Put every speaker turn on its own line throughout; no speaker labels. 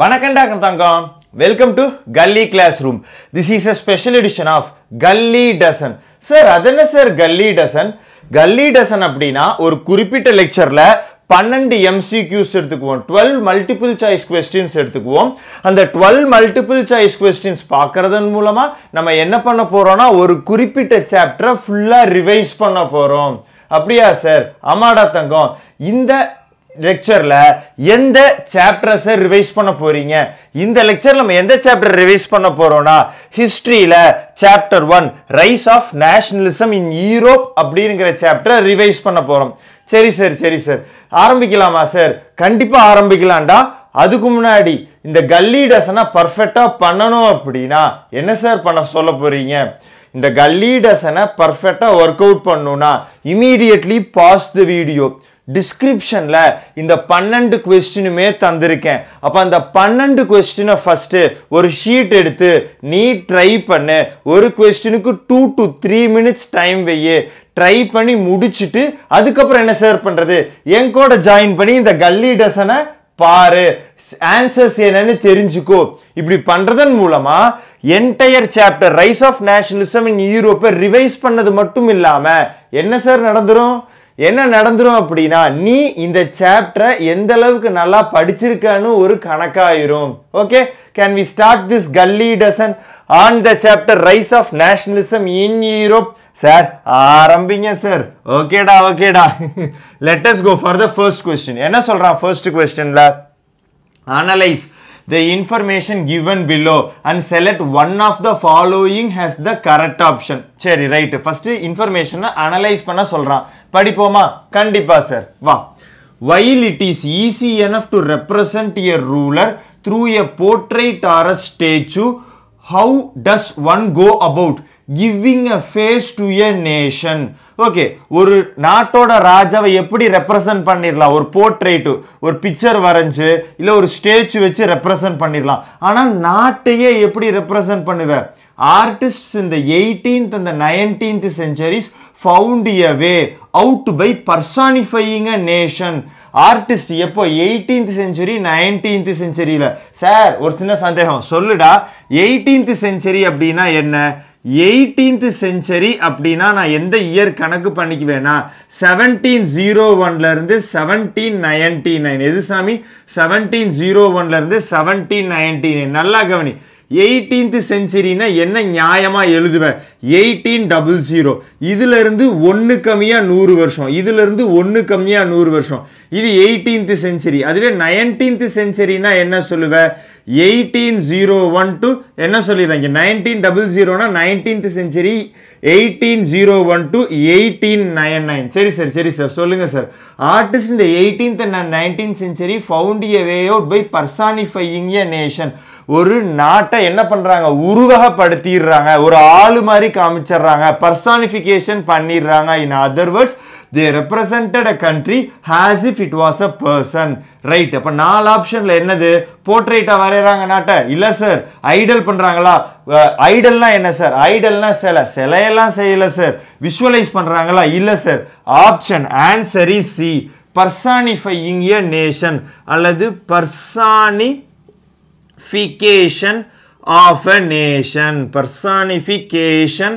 வணக்கண்டாக்கம் தங்கம் welcome to கல்லி class room this is a special edition of கல்லி dozen sir அது என்ன சார் கல்லி டசன் கல்லி டசன் அப்படின்னா ஒரு குறிப்பிட்ட லெக்சர்ல பன்னெண்டு எம்சிக்யூஸ் எடுத்துக்குவோம் டுவெல் மல்டிபிள் சாய்ஸ் கொஸ்டின்ஸ் எடுத்துக்குவோம் அந்த டுவெல் மல்டிபிள் சாய்ஸ் கொஸ்டின்ஸ் பார்க்கறதன் மூலமாக நம்ம என்ன பண்ண போறோம்னா ஒரு குறிப்பிட்ட சாப்டரை ஃபுல்லாக ரிவைஸ் பண்ண போகிறோம் அப்படியா சார் அம்மாடா தங்கம் இந்த லெக்சரில் எந்த சாப்டர்ஸை ரிவைஸ் பண்ண போகிறீங்க இந்த லெக்சர் நம்ம எந்த சாப்டர் ரிவைஸ் பண்ண போகிறோம்னா ஹிஸ்ட்ரியில் chapter one rise of nationalism in Europe அப்படிங்கிற சாப்டரை ரிவைஸ் பண்ண போகிறோம் சரி சார் சரி சார் ஆரம்பிக்கலாமா சார் கண்டிப்பாக ஆரம்பிக்கலாம்டா அதுக்கு முன்னாடி இந்த கல்லி டசனை பர்ஃபெக்டாக பண்ணணும் அப்படின்னா என்ன சார் பண்ண சொல்ல போகிறீங்க இந்த கல்லி டசனை பர்ஃபெக்டாக ஒர்க் அவுட் பண்ணணும்னா இமீடியட்லி பாஸ் த வீடியோ டிஸ்கிரிப்ஷனில் இந்த பன்னெண்டு கொஸ்டினுமே தந்திருக்கேன் அப்போ அந்த பன்னெண்டு கொஸ்டினை ஃபஸ்ட்டு ஒரு ஷீட் எடுத்து நீ ட்ரை பண்ணு ஒரு கொஸ்டினுக்கு two to three minutes time வெய்யு ட்ரை பண்ணி முடிச்சுட்டு அதுக்கப்புறம் என்ன சேர் பண்ணுறது என் கூட ஜாயின் பண்ணி இந்த கல்லி டசனை பாரு ஆன்சர்ஸ் என்னன்னு தெரிஞ்சுக்கோ இப்படி பண்றதன் மூலமா entire chapter rise of nationalism in யூரோப்பை ரிவைஸ் பண்ணது மட்டும் இல்லாம என்ன சார் நடந்துரும் என்ன நடந்துடும் அப்படின்னா நீ இந்த சாப்டரை எந்த அளவுக்கு நல்லா படிச்சிருக்கான்னு ஒரு கணக்காயிரும் okay can we start this கல்லி dozen on the chapter rise of nationalism in Europe sir ஆரம்பிங்க சார் ஓகேடா ஓகேடா let's go for the first question என்ன சொல்கிறான் ஃபர்ஸ்ட் கொஸ்டின்ல analyse the information given below and select one of the following has the correct option சரி right first இன்ஃபர்மேஷனை analyse பண்ண சொல்றான் படிப்போமா கண்டிப்பா சார் வா while it is easy enough to represent a ruler through a portrait or a statue how does one go about giving a face to a nation okay ஒரு நாட்டோட ராஜாவை எப்படி represent பண்ணிடலாம் ஒரு போர்ட்ரேட்டு ஒரு பிக்சர் வரைஞ்சு இல்லை ஒரு ஸ்டேஜ் வச்சு ரெப்ரசன்ட் பண்ணிடலாம் ஆனால் நாட்டையே எப்படி ரெப்ரசன்ட் பண்ணுவேன் ஆர்டிஸ்ட்ஸ் இந்த எயிட்டீன்த் இந்த nineteenth centuries found a way out by personifying a nation artist எப்போ எயிட்டீன்த் செஞ்சுரி நைன்டீன்த் செஞ்சுரியில் சார் ஒரு சின்ன சந்தேகம் சொல்லுடா எயிட்டீன்த் செஞ்சுரி அப்படின்னா என்ன எயிட்டீன்த் செஞ்சுரி அப்படின்னா நான் எந்த இயர் கணக்கு பண்ணிக்குவேனா செவன்டீன் ஜீரோ ஒன்லேருந்து செவன்டீன் நைன்டி நைன் எது சாமி செவன்டீன் ஜீரோ ஒன்லேருந்து செவன்டீன் நைன்டி நைன் நல்லா கவனி எயிட்டீன்த் செஞ்சுரினா என்ன நியாயமாக எழுதுவேன் எயிட்டீன் டபுள் ஜீரோ இருந்து ஒன்று கம்மியாக நூறு வருஷம் இருந்து ஒன்று கம்மியாக நூறு வருஷம் இது எயிட்டீன்த் செஞ்சுரி அதுவே நைன்டீன்த் செஞ்சுரினா என்ன சொல்லுவேன் எயிட்டீன் ஜீரோ ஒன் டு என்ன சொல்லிடுறாங்க நைன்டீன் டபுள் ஜீரோனா nineteenth century eighteen zero one to eighteen nine nine சரி சார் சரி சார் சொல்லுங்கள் சார் ஆர்டிஸ்ட் இந்த eighteenth and nineteenth century found way out by personifying a nation ஒரு நாட்டை என்ன பண்றாங்க உருவகப்படுத்திடுறாங்க ஒரு ஆளு மாதிரி காமிச்சிடுறாங்க பர்சானிஃபிகேஷன் பண்ணிடுறாங்க in words they represented a country has if it was a person right அப்போ நாலு ஆப்ஷனில் என்னது போர்ட்ரேட்டாக வரைகிறாங்க நாட்டை இல்லை சார் ஐடல் பண்ணுறாங்களா ஐடல்னா என்ன சார் ஐடல்னா சிலை சிலையெல்லாம் செய்யல சார் விஷுவலைஸ் பண்ணுறாங்களா இல்லை sir option answer is C personifying a nation அல்லது பர்சானி personification of a nation personification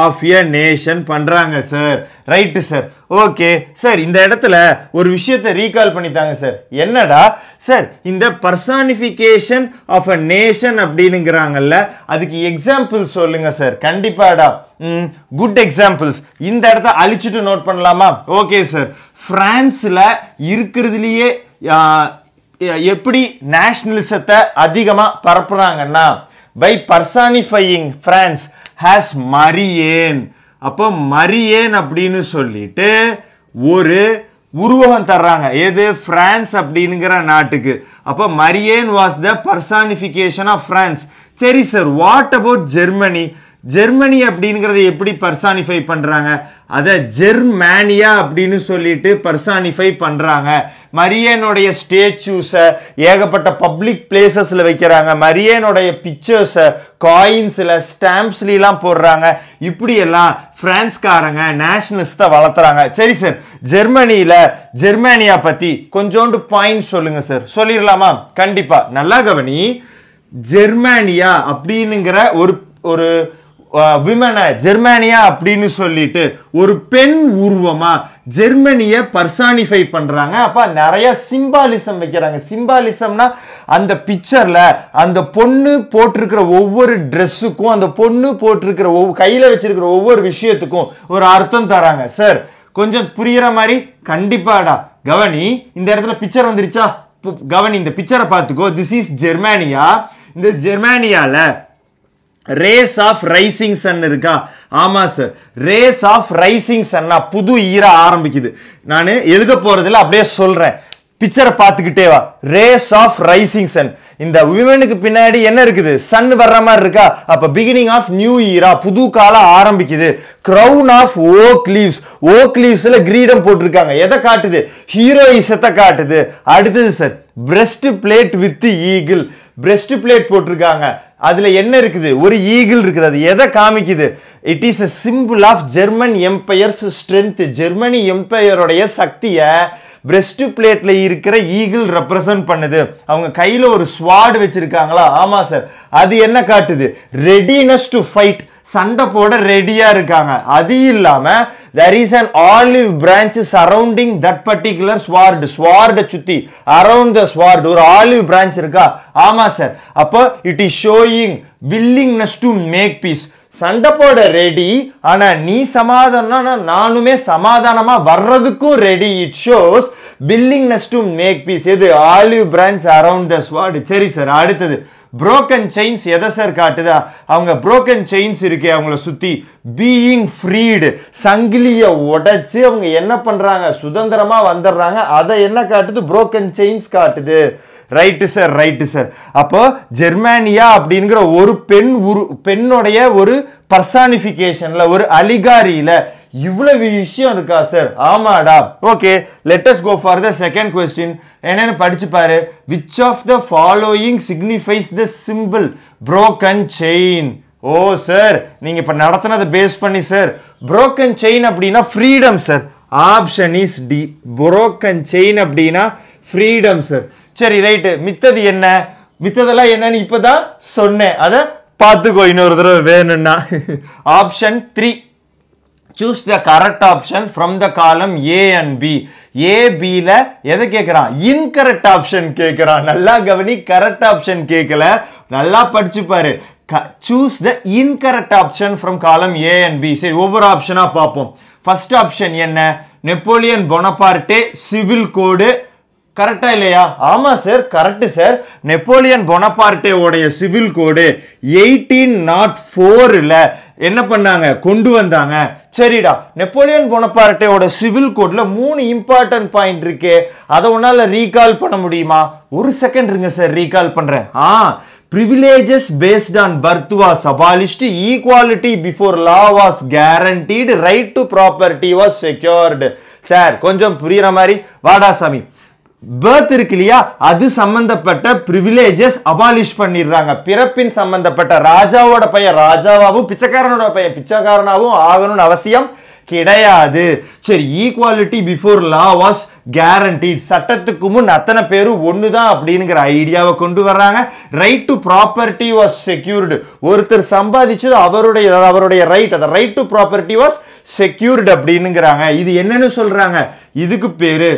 of a nation பண்ணுறாங்க sir right sir okay sir இந்த இடத்துல ஒரு விஷயத்தை ரீகால் பண்ணித்தாங்க சார் என்னடா சார் இந்த பர்சானிஃபிகேஷன் ஆஃப் அ நேஷன் அப்படின்னுங்கிறாங்கல்ல அதுக்கு எக்ஸாம்பிள் சொல்லுங்க சார் கண்டிப்பாடா ம் குட் எக்ஸாம்பிள்ஸ் இந்த இடத்த அழிச்சிட்டு நோட் பண்ணலாமா ஓகே சார் ஃப்ரான்ஸில் இருக்கிறதுலையே எப்படி நேஷனலிசத்தை அதிகமாக பரப்புறாங்கன்னா by personifying France as Marianne அப்போ மரியேன் அப்படின்னு சொல்லிட்டு ஒரு உருவகம் தர்றாங்க எது பிரான்ஸ் அப்படிங்கிற நாட்டுக்கு அப்போ Marianne was the personification of France சரி sir what about Germany Germany அப்படிங்கிறத எப்படி பர்சானிஃபை பண்ணுறாங்க அதை ஜெர்மேனியா அப்படின்னு சொல்லிட்டு பர்சானிஃபை பண்ணுறாங்க மரியனுடைய ஸ்டேச்சூஸை ஏகப்பட்ட பப்ளிக் பிளேசஸில் வைக்கிறாங்க மரியனுடைய பிக்சர்ஸை காயின்ஸில் ஸ்டாம்ப்ஸ்லாம் போடுறாங்க இப்படியெல்லாம் ஃப்ரான்ஸ்காரங்க நேஷனலிஸ்ட்டை வளர்த்துறாங்க சரி சார் ஜெர்மனியில் ஜெர்மேனியா பற்றி கொஞ்சோண்டு பாயிண்ட் சொல்லுங்கள் சார் சொல்லிடலாமா கண்டிப்பாக நல்லா கவனி ஜெர்மேனியா அப்படின்னுங்கிற ஒரு ஒரு விமனை ஜெர்மானியா அப்படின்னு சொல்லிட்டு ஒரு பெண் உருவமா ஜெர்மனியை பர்சானிஃபை பண்றாங்க அப்ப நிறைய சிம்பாலிசம் வைக்கிறாங்க சிம்பாலிசம்னா அந்த பிக்சர்ல அந்த பொண்ணு போட்டிருக்கிற ஒவ்வொரு ட்ரெஸ்ஸுக்கும் அந்த பொண்ணு போட்டிருக்கிற ஒவ்வொரு கையில வச்சிருக்கிற ஒவ்வொரு விஷயத்துக்கும் ஒரு அர்த்தம் தராங்க சார் கொஞ்சம் புரிகிற மாதிரி கண்டிப்பாடா கவனி இந்த இடத்துல பிக்சர் வந்துருச்சா கவனி இந்த பிக்சரை பார்த்துக்கோ திஸ் இஸ் ஜெர்மானியா இந்த ஜெர்மானியால ரேஸ் ஆஃப் ரைசிங் சன் இருக்கா ஆமாம் சார் ரேஸ் ஆஃப் ரைசிங் சன்னா புது ஈரா ஆரம்பிக்குது நான் எழுத போகிறதுல அப்படியே சொல்கிறேன் பிக்சரை பார்த்துக்கிட்டே வா ரேஸ் ஆஃப் ரைசிங் சன் இந்த விமனுக்கு பின்னாடி என்ன இருக்குது சன் வர்ற மாதிரி இருக்கா அப்ப பிகினிங் ஆஃப் நியூ இயரா புது காலம் ஆரம்பிக்குது crown of oak leaves oak லீவ்ஸ்ல கிரீடம் போட்டிருக்காங்க எதை காட்டுது ஹீரோயிசத்தை காட்டுது அடுத்தது sir breast plate with eagle breast plate போட்டிருக்காங்க அதுல என்ன இருக்குது ஒரு ஈகிள் இருக்குது அது எதை காமிக்குது it is a symbol of German empire's strength Germany எம்பையருடைய சக்தியை பிரெஸ்ட் பிளேட்ல இருக்கிற ஈகிள் ரெப்ரசன்ட் பண்ணுது அவங்க கையில ஒரு ஸ்வாடு வச்சிருக்காங்களா ஆமா சார் அது என்ன காட்டுது ரெடினஸ் டு ஃபைட் சண்டை போட ரெடியாக இருக்காங்க அது இல்லாமல் there is an olive branch surrounding that particular sword sword சுற்றி அரௌண்ட் த ஸ்வார்டு ஒரு ஆலிவ் பிரான்ச் இருக்கா ஆமாம் சார் அப்போ it is showing willingness to make peace சண்டை போட ரெடி ஆனா நீ சமாதானம்னா நானுமே சமாதானமா வர்றதுக்கும் ready it shows willingness to make peace எது olive branch around the sword சரி சார் அடுத்தது புரோக்கன் செயின்ஸ் எதை சார் காட்டுதா அவங்க புரோக்கன் செயின்ஸ் இருக்கே அவங்கள சுற்றி பீயிங் ஃப்ரீடு சங்கிலியை உடைச்சி அவங்க என்ன பண்ணுறாங்க சுதந்திரமாக வந்துடுறாங்க அதை என்ன காட்டுது புரோக்கன் செயின்ஸ் காட்டுது ரைட்டு சார் ரைட்டு சார் அப்போ ஜெர்மானியா அப்படிங்கிற ஒரு பெண் உரு பெண்ணுடைய ஒரு பர்சானிஃபிகேஷனில் ஒரு அலிகாரியில் இவ்வளவு விஷயம் இருக்கா சார் ஆமாடா okay let's go for the second question என்னன்னு படிச்சு பாரு which of the following signifies the symbol broken chain oh sir நீங்க இப்ப நடத்தினதை பேஸ் பண்ணி சார் புரோக்கன் செயின் அப்படின்னா freedom sir option is D broken chain அப்படின்னா ஃப்ரீடம் சார் சரி ரைட்டு மித்தது என்ன மித்ததெல்லாம் என்னன்னு இப்போதான் சொன்னேன் அதை பார்த்துக்கோ இன்னொரு தடவை வேணும்னா option three choose the correct option from the column A and B ஏபியில் எதை கேட்குறான் இன்கரெக்ட் ஆப்ஷன் கேட்குறான் நல்லா கவனி கரெக்ட் ஆப்ஷன் கேட்கல நல்லா படிச்சுப்பாரு choose the incorrect option from column A and B சரி ஒவ்வொரு ஆப்ஷனாக பார்ப்போம் ஃபர்ஸ்ட் ஆப்ஷன் என்ன நெப்போலியன் பொனபார்ட்டே சிவில் கோடு கரெக்டா இல்லையா ஆமா சார் கரெக்டு சார் நெப்போலியன் உடைய சிவில் கோடு எயிட்டீன் நாட் ஃபோரில் என்ன பண்ணாங்க கொண்டு வந்தாங்க சரிடா நெப்போலியன் பொனபார்ட்டேவோட சிவில் கோட்ல மூணு இம்பார்ட்டன்ட் பாயிண்ட் இருக்கு அதை உன்னால ரீகால் பண்ண முடியுமா ஒரு செகண்ட் இருங்க சார் ரீகால் பண்றேன் ah privileges based on birth was abolished equality before law was guaranteed right to property was secured sir கொஞ்சம் புரியுற மாதிரி வாடாசாமி பேர்த் இருக்கு இல்லையா அது சம்பந்தப்பட்ட பிரிவிலேஜஸ் அபாலிஷ் பண்ணிடுறாங்க பிறப்பின் சம்பந்தப்பட்ட ராஜாவோட பையன் ராஜாவாகவும் பிச்சைக்காரனோட பையன் பிச்சைக்காரனாகவும் ஆகணும்னு அவசியம் கிடையாது சரி equality before law was guarantee சட்டத்துக்கு முன் அத்தனை பேரும் ஒன்று தான் அப்படிங்கிற ஐடியாவை கொண்டு வர்றாங்க right to property was secured ஒருத்தர் சம்பாதிச்சது அவருடைய அவருடைய ரைட் அந்த right to property was secured அப்படின்னுங்கிறாங்க இது என்னன்னு சொல்றாங்க இதுக்கு பேரு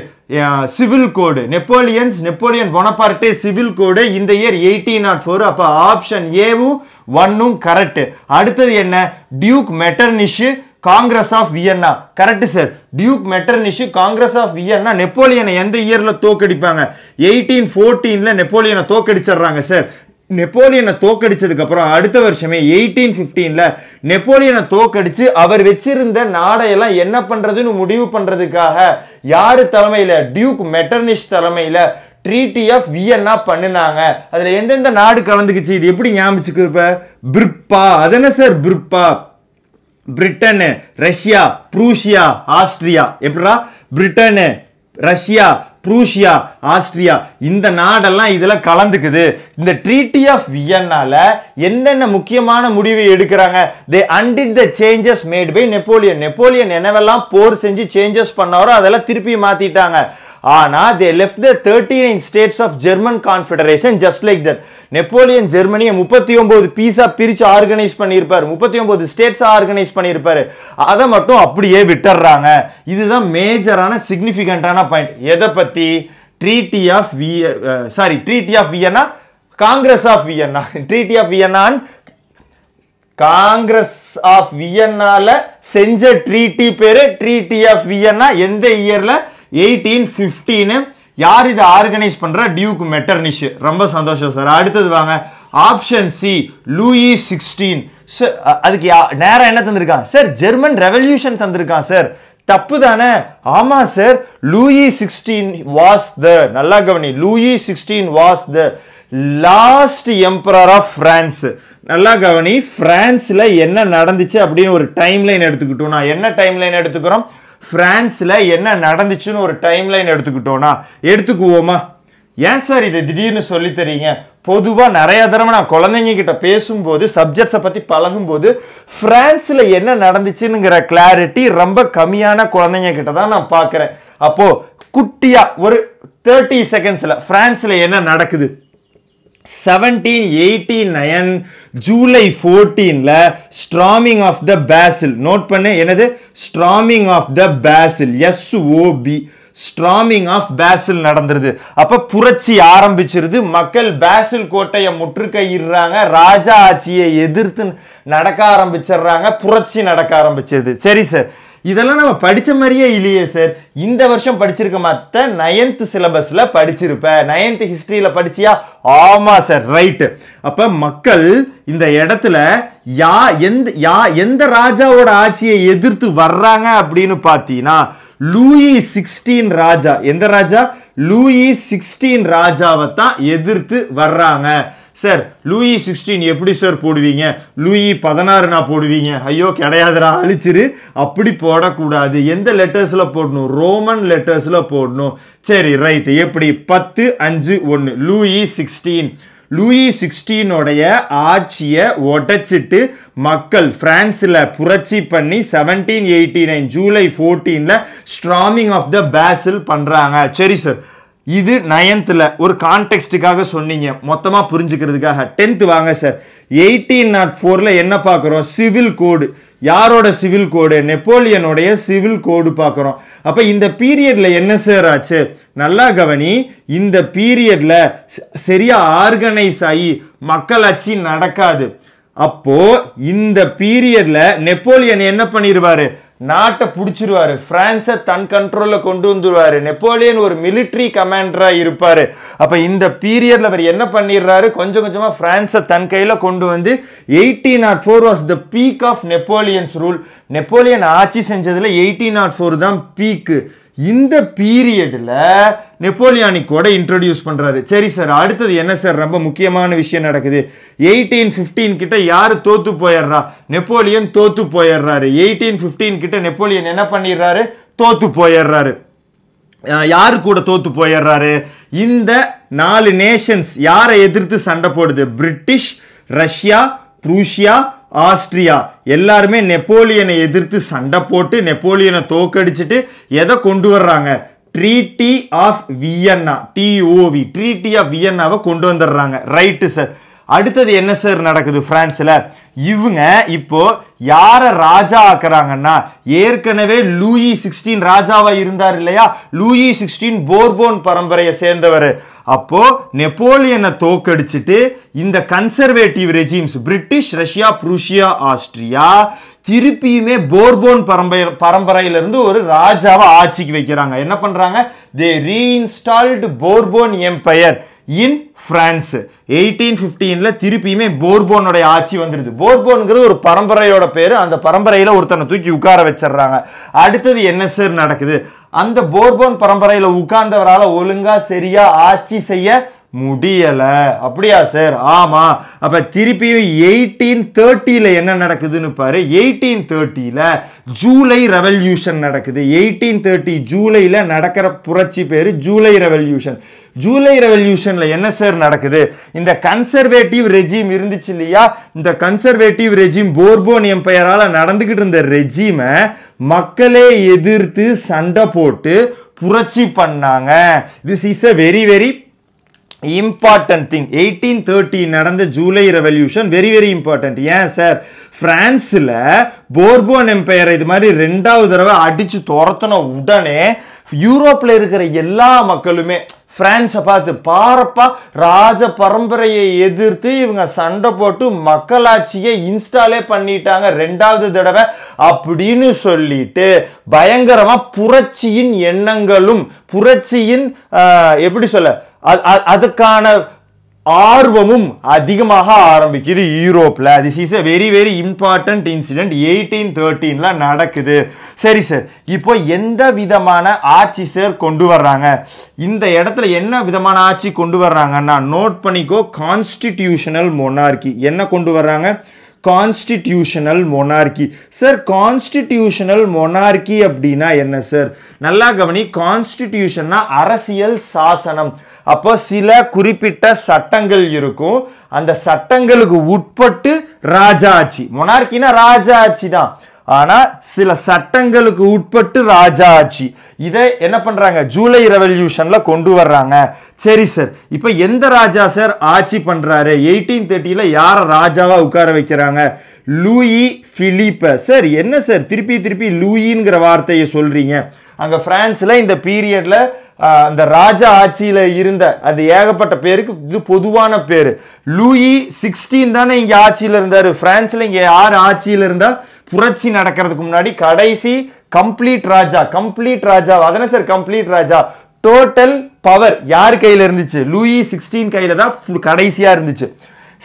civil code Napoleon's Napoleon Bonaparte civil code இந்த இயர் எயிட்டீன் நாட் ஃபோர் அப்போ ஆப்ஷன் ஏவும் ஒன்னும் கரெக்ட் அடுத்தது என்ன duke Metternich Congress of Vienna correct sir duke Metternich Congress of Vienna நெப்போலியனை எந்த இயரில் தோக்கடிப்பாங்க எயிட்டீன் ஃபோர்டீனில் நெப்போலியனை தோக்கடிச்சிடுறாங்க சார் நெப்போலியனை தோக்கடிச்சதுக்கப்புறம் அடுத்த வருஷமே எயிட்டீன் ஃபிஃப்டீனில் நெப்போலியனை தோக்கடித்து அவர் வச்சிருந்த நாடையெல்லாம் என்ன பண்ணுறதுன்னு முடிவு பண்ணுறதுக்காக யார் தலைமையில் டியூக் மெட்டர்னிஷ் தலைமையில் ட்ரீட்டி ஆஃப் வியன்னா பண்ணினாங்க அதில் எந்தெந்த நாடு கலந்துக்குச்சு இது எப்படி ஞாபகிச்சுக்கிறப்ப பிரிப்பா அதென்ன சார் பிரிப்பா பிரிட்டனு ரஷ்யா ப்ரூஷியா ஆஸ்திரியா எப்படா பிரிட்டனு ரஷ்யா ப்ரூஷியா ஆஸ்திரியா இந்த நாடெல்லாம் இதில் கலந்துக்குது இந்த ட்ரீட்டி ஆஃப் வியன்னால என்னென்ன முக்கியமான முடிவு எடுக்கிறாங்க they undid the changes made by Napoleon Napoleon என்னவெல்லாம் போர் செஞ்சு சேஞ்சஸ் பண்ணாரோ அதெல்லாம் திருப்பி மாத்திட்டாங்க ஆனா they left the thirty nine states of German confederation just like that Napoleon ஜெர்மனியை முப்பத்தி ஒன்பது பீஸா பிரிச்சு ஆர்கனைஸ் பண்ணியிருப்பாரு முப்பத்தி ஒன்பது ஸ்டேட்ஸ் ஆர்கனைஸ் பண்ணியிருப்பாரு அதை மட்டும் அப்படியே விட்டுறாங்க இதுதான் மேஜரான சிக்னிபிகண்டான பாயிண்ட் எதை பத்தி ட்ரீட்டி ஆஃப் வி sorry treaty of Vienna Congress of Vienna treaty of வியன்னான் காங்கிரஸ் ஆஃப் வியன்னால செஞ்ச ட்ரீட்டி பேரு ட்ரீட்டி ஆஃப் வியன்னா எந்த இயர்ல எயிட்டீன் ஃபிஃப்டீனு யார் இதை ஆர்கனைஸ் பண்ற டியூக் மெட்டர்னிஷ் ரொம்ப சந்தோஷம் சார் அடுத்தது வாங்க ஆப்ஷன் சி லூயி சிக்ஸ்டீன் அதுக்கு நேரம் என்ன தந்திருக்கான் சார் ஜெர்மன் ரெவல்யூஷன் தந்திருக்கான் சார் தப்பு தானே ஆமா sir Louis sixteen was the நல்லா கவனி Louis sixteen was the last emperor of France நல்லா கவனி பிரான்ஸில் என்ன நடந்துச்சு அப்படின்னு ஒரு டைம் லைன் எடுத்துக்கிட்டோம் என்ன டைம் லைன் எடுத்துக்கிறோம் பிரான்ஸில் என்ன நடந்துச்சுன்னு ஒரு டைம் லைன் எடுத்துக்கிட்டோம்னா எடுத்துக்குவோமா ஏன் சார் இதை திடீர்னு சொல்லி தரீங்க பொதுவாக நிறைய தடவை நான் குழந்தைங்க கிட்ட பேசும்போது சப்ஜெக்ட்ஸை பற்றி பழகும்போது ஃப்ரான்ஸில் என்ன நடந்துச்சுங்கிற கிளாரிட்டி ரொம்ப கம்மியான குழந்தைங்க கிட்ட தான் நான் பார்க்குறேன் அப்போது குட்டியாக ஒரு தேர்ட்டி செகண்ட்ஸில் ஃப்ரான்ஸில் என்ன நடக்குது செவன்டீன் எயிட்டி நயன் ஜூலை ஃபோர்டீனில் storming of the Bastille note பண்ணு எனது storming of the Bastille SOB storming of Bastille நடந்துருது அப்போ புரட்சி ஆரம்பிச்சிருது மக்கள் பேசில் கோட்டையை முற்றுகையிடுறாங்க ராஜா ஆட்சியை எதிர்த்து நடக்க ஆரம்பிச்சிடுறாங்க புரட்சி நடக்க ஆரம்பிச்சிருது சரி சார் இதெல்லாம் நம்ம படித்த மாதிரியே இல்லையே சார் இந்த வருஷம் படிச்சிருக்க மாட்ட நயன்த் சிலபஸில் படிச்சிருப்பேன் நயன்த் ஹிஸ்ட்ரியில் படிச்சியா ஆமாம் சார் ரைட்டு அப்போ மக்கள் இந்த இடத்துல யா எந்த யா எந்த ராஜாவோட ஆட்சியை எதிர்த்து வர்றாங்க அப்படின்னு பார்த்தீங்கன்னா லூயி சிக்ஸ்டீன் ராஜா எந்த ராஜா லூயி சிக்ஸ்டீன் ராஜாவை தான் எதிர்த்து வர்றாங்க சார் லூயி சிக்ஸ்டீன் எப்படி சார் போடுவீங்க லூயி பதினாறுனா போடுவீங்க ஐயோ கிடையாதுடா அழிச்சிரு அப்படி போடக்கூடாது எந்த லெட்டர்ஸில் போடணும் ரோமன் லெட்டர்ஸில் போடணும் சரி ரைட்டு எப்படி பத்து அஞ்சு ஒன்று லூயி சிக்ஸ்டீன் லூயி சிக்ஸ்டீனுடைய ஆட்சியை உடைச்சிட்டு மக்கள் பிரான்ஸில் புரட்சி பண்ணி செவன்டீன் எயிட்டி நைன் ஜூலை ஃபோர்டீனில் ஸ்ட்ராமிங் ஆஃப் த பேசில் பண்ணுறாங்க சரி சார் இது நயன்த்தில் ஒரு கான்டெக்ட்டுக்காக சொன்னீங்க மொத்தமாக புரிஞ்சுக்கிறதுக்காக டென்த்து வாங்க சார் எயிட்டீன் நாட் ஃபோரில் என்ன பார்க்குறோம் சிவில் கோடு யாரோட சிவில் கோடு நெப்போலியனுடைய சிவில் கோடு பார்க்குறோம் அப்போ இந்த பீரியடில் என்ன சார் ஆச்சு நல்லா கவனி இந்த பீரியடில் சரியாக ஆர்கனைஸ் ஆகி மக்களாட்சி நடக்காது அப்போது இந்த பீரியடில் நெப்போலியன் என்ன பண்ணிடுவார் நாட்டை பிடிச்சிருவாரு பிரான்ஸை தன் கண்ட்ரோலில் கொண்டு வந்துருவாரு நெப்போலியன் ஒரு மிலிட்ரி கமாண்டராக இருப்பார் அப்போ இந்த பீரியடில் அவர் என்ன பண்ணிடுறாரு கொஞ்சம் கொஞ்சமாக பிரான்ஸை தன் கையில் கொண்டு வந்து eighteen nought four was the peak of Napoleon's rule Napoleon ஆட்சி செஞ்சதில் எயிட்டீன் நாட் ஃபோர் தான் பீக்கு இந்த பீரியடில் கூட இன்ட்ரடியூஸ் பண்ணுறாரு சரி சார் அடுத்தது என்ன சார் ரொம்ப முக்கியமான விஷயம் நடக்குது எயிட்டீன் ஃபிஃப்டீன் கிட்ட யார் தோத்து போயிடுறா நெப்போலியன் தோத்து போயிடுறாரு எயிட்டீன் ஃபிஃப்டீன் கிட்ட நெப்போலியன் என்ன பண்ணிடுறாரு தோத்து போயிடுறாரு யார் கூட தோத்து போயிடுறாரு இந்த நாலு நேஷன்ஸ் யாரை எதிர்த்து சண்டை போடுது பிரிட்டிஷ் ரஷ்யா ப்ரூஷியா ஆஸ்ட்ரியா எல்லாருமே நெப்போலியனை எதிர்த்து சண்டை போட்டு நெப்போலியனை தோக்கடிச்சிட்டு எதை கொண்டு வர்றாங்க treaty of Vienna TOV treaty of வியன்னாவை கொண்டு வந்துடுறாங்க ரைட்டு சார் அடுத்தது என்ன சார் நடக்குது பிரான்ஸ்ல இவங்க இப்போ யார ராஜா ஆக்குறாங்கன்னா ஏற்கனவே லூயி சிக்ஸ்டீன் ராஜாவா இருந்தார் இல்லையா லூயி சிக்ஸ்டீன் போர்போன் பரம்பரையை சேர்ந்தவர் அப்போ நெப்போலியனை தோக்கடிச்சிட்டு இந்த conservative regimes British Russia Prussia Austria திருப்பியுமே போர்போன் பரம்பரை பரம்பரையிலிருந்து ஒரு ராஜாவை ஆட்சிக்கு வைக்கிறாங்க என்ன பண்றாங்க they reinstalled Bourbon empire in France eighteen ஃபிஃப்டீனில் திருப்பியுமே போர்போனுடைய ஆட்சி வந்துடுது போர்போனுங்கிறது ஒரு பரம்பரையோட பேர் அந்த பரம்பரையில் ஒருத்தனை தூக்கி உட்கார வச்சிடுறாங்க அடுத்தது என்ன சார் நடக்குது அந்த போர்போன் பரம்பரையில் உட்கார்ந்தவரால் ஒழுங்காக சரியாக ஆட்சி செய்ய முடியலை அப்படியா சார் ஆமாம் அப்போ திருப்பியும் எயிட்டீன் தேர்ட்டியில் என்ன நடக்குதுன்னு பாரு எயிட்டீன் தேர்ட்டியில் ஜூலை ரெவல்யூஷன் நடக்குது எயிட்டீன் தேர்ட்டி ஜூலையில் நடக்கிற புரட்சி பேர் ஜூலை ரெவல்யூஷன் ஜூலை ரெவல்யூஷனில் என்ன சார் நடக்குது இந்த கன்சர்வேட்டிவ் ரெஜிம் இருந்துச்சு இல்லையா இந்த கன்சர்வேட்டிவ் ரெஜிம் போர்போன் எம்பையரால் நடந்துக்கிட்டு இருந்த ரெஜிமை மக்களே எதிர்த்து சண்டை போட்டு புரட்சி பண்ணாங்க this is a very very important thing eighteen thirty நடந்த July revolution very very important ஏன் சார் பிரான்ஸில் போர்போன் எம்பையர் இது மாதிரி ரெண்டாவது தடவை அடித்து துரத்தின உடனே யூரோப்பில் இருக்கிற எல்லா மக்களுமே பிரான்ஸை பார்த்து பாரப்பா ராஜ பரம்பரையை எதிர்த்து இவங்க சண்டை போட்டு மக்களாட்சியை இன்ஸ்டாலே பண்ணிட்டாங்க ரெண்டாவது தடவை அப்படின்னு சொல்லிட்டு பயங்கரமாக புரட்சியின் எண்ணங்களும் புரட்சியின் எப்படி சொல்ல அதுக்கான ஆர்வமும் அதிகமாக ஆரம்பிக்குது யூரோப்பில் this is a very very important incident eighteen தேர்ட்டீனில் நடக்குது சரி சார் இப்போ எந்த விதமான ஆட்சி சார் கொண்டு வர்றாங்க இந்த இடத்துல என்ன விதமான ஆட்சி கொண்டு வர்றாங்கன்னா நோட் பண்ணிக்கோ கான்ஸ்டிடியூஷனல் மொனார்கி என்ன கொண்டு வர்றாங்க constitutional monarchy sir constitutional monarchy அப்படின்னா என்ன சார் நல்லா கவனி கான்ஸ்டிடியூஷன்னா அரசியல் சாசனம் அப்போ சில குறிப்பிட்ட சட்டங்கள் இருக்கும் அந்த சட்டங்களுக்கு உட்பட்டு ராஜா ஆட்சி மொனார்கினா ராஜா ஆட்சி தான் ஆனால் சில சட்டங்களுக்கு உட்பட்டு ராஜா ஆட்சி இதை என்ன பண்ணுறாங்க ஜூலை ரெவல்யூஷனில் கொண்டு வர்றாங்க சரி சார் இப்போ எந்த ராஜா சார் ஆட்சி பண்ணுறாரு எயிட்டீன் தேர்ட்டியில் யாரை ராஜாவாக உட்கார வைக்கிறாங்க லூயி ஃபிலிப்ப சார் என்ன சார் திருப்பி திருப்பி லூயிங்கிற வார்த்தையை சொல்கிறீங்க அங்கே ஃப்ரான்ஸில் இந்த பீரியடில் அந்த ராஜா ஆட்சியில் இருந்த அது ஏகப்பட்ட பேருக்கு இது பொதுவான பேர் லூயி சிக்ஸ்டீன் தானே இங்கே ஆட்சியில் இருந்தார் ஃப்ரான்ஸில் இங்கே யார் ஆட்சியில் இருந்தால் புரட்சி நடக்கிறதுக்கு முன்னாடி கடைசி கம்ப்ளீட் ராஜா கம்ப்ளீட் ராஜா அதனை சார் கம்ப்ளீட் ராஜா டோட்டல் பவர் யார் கையில் இருந்துச்சு லூயி சிக்ஸ்டீன் கையில் தான் கடைசியாக இருந்துச்சு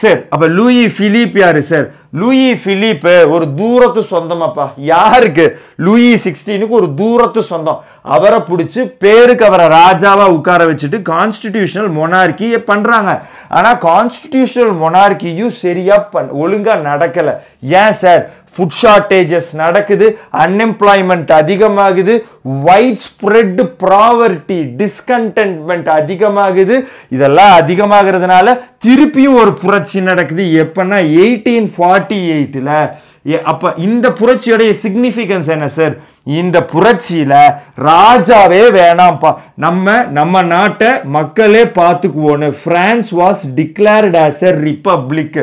சார் அப்போ லூயி ஃபிலிப் யார் சார் லூயி பிலிப் ஒரு தூரத்து சொந்தமாப்பா யாருக்கு லூயி சிக்ஸ்டீனுக்கு ஒரு தூரத்து சொந்தம் அவரை பிடிச்சி பேருக்கு அவரை ராஜாவாக உட்கார வச்சுட்டு கான்ஸ்டிடியூஷனல் மொனார்க்கியை பண்ணுறாங்க ஆனால் கான்ஸ்டிடியூஷனல் மொனார்கியும் சரியாக பண் ஒழுங்காக நடக்கலை ஏன் சார் ஃபுட் ஷார்ட்டேஜஸ் நடக்குது அன்எம்ப்ளாய்மெண்ட் அதிகமாகுது வைட் ஸ்ப்ரெட் ப்ராவர்ட்டி டிஸ்கன்டென்ட்மெண்ட் அதிகமாகுது இதெல்லாம் அதிகமாகிறதுனால திருப்பியும் ஒரு புரட்சி நடக்குது எப்போன்னா எயிட்டீன் ஃபார்ட்டி எயிட்டில் அப்போ இந்த புரட்சியுடைய சிக்னிஃபிகன்ஸ் என்ன சார் இந்த புரட்சியில ராஜாவே வேணாம்ப்பா நம்ம நம்ம நாட்டை மக்களே பார்த்துக்குவோன்னு France was declared as a republic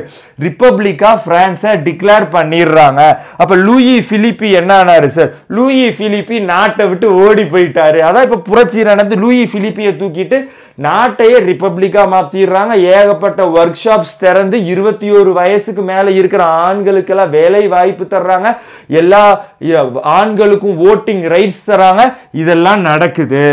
ரிப்பப்ளிக்கா பிரான்ஸை டிக்ளேர் பண்ணிடுறாங்க அப்ப லூயி பிலிப்பி என்ன ஆனாரு சார் லூயி பிலிப்பி நாட்டை விட்டு ஓடி போயிட்டாரு அதான் இப்ப புரட்சி நடந்து லூயி பிலிப்பியை தூக்கிட்டு நாட்டையே ரிப்பப்ளிக்கா மாத்திடுறாங்க ஏகப்பட்ட ஒர்க் ஷாப்ஸ் திறந்து இருபத்தி ஒரு வயசுக்கு மேல இருக்கிற ஆண்களுக்கெல்லாம் வேலை வாய்ப்பு தர்றாங்க எல்லா ஆண்களுக்கும் எல்லாருக்கும் ஓட்டிங் ரைட்ஸ் தராங்க இதெல்லாம் நடக்குது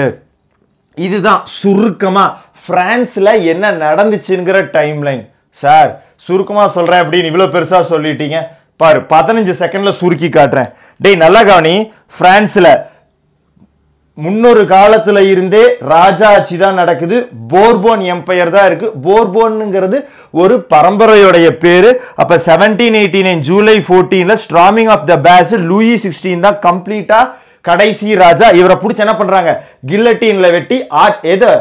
இதுதான் சுருக்கமாக ஃப்ரான்ஸில் என்ன நடந்துச்சுங்கிற டைம்லைன் சார் சுருக்கமாக சொல்கிறேன் அப்படின்னு இவ்வளோ பெருசாக சொல்லிட்டீங்க பாரு பதினஞ்சு செகண்டில் சுருக்கி காட்டுறேன் டேய் நல்லா கவனி ஃப்ரான்ஸில் முன்னொரு காலத்துல இருந்தே ராஜா ஆட்சி தான் நடக்குது போர்போன் எம்பையர் தான் இருக்கு போர்போன்ங்கிறது ஒரு பரம்பரையுடைய பேரு அப்ப செவன்டீன் எயிட்டி நைன் ஜூலை ஃபோர்டீன்ல storming of the base Louis sixteen தான் கம்ப்ளீட்டா கடைசி ராஜா இவரை பிடிச்சி என்ன பண்றாங்க கில்லட்டீன்ல வெட்டி ஆட் எதை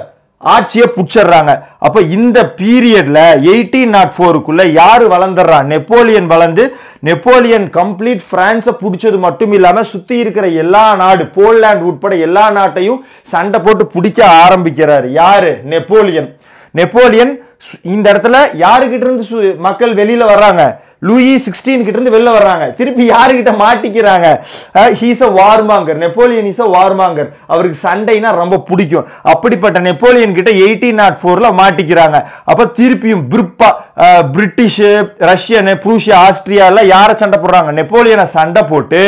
ஆட்சியை புடிச்சிடுறாங்க அப்போ இந்த பீரியட்ல எயிட்டீன் நாட் ஃபோருக்குள்ளே யார் வளர்ந்துடுறா நெப்போலியன் வளர்ந்து நெப்போலியன் கம்ப்ளீட் பிரான்ஸை பிடிச்சது மட்டும் இல்லாமல் சுற்றி இருக்கிற எல்லா நாடு போர்லாண்ட் உட்பட எல்லா நாட்டையும் சண்டை போட்டு பிடிக்க ஆரம்பிக்கிறார் யார் நெப்போலியன் நெப்போலியன் இந்த இடத்துல யாருக்கிட்ட இருந்து மக்கள் வெளியில வர்றாங்க லூயி சிக்ஸ்டீன் கிட்ட இருந்து வெளில வர்றாங்க திருப்பி யாருக்கிட்ட மாட்டிக்கிறாங்க he's a warmonger Napoleon is a warmonger அவருக்கு சண்டைனா ரொம்ப பிடிக்கும் அப்படிப்பட்ட நெப்போலியன் கிட்ட எயிட்டீன் நாட் ஃபோர்ல மாட்டிக்கிறாங்க அப்ப திருப்பியும் பிரிப்பா பிரிட்டிஷு ரஷ்யனு புருஷியா ஆஸ்திரியா எல்லாம் யாரை சண்டை போடுறாங்க நெப்போலியனை சண்டை போட்டு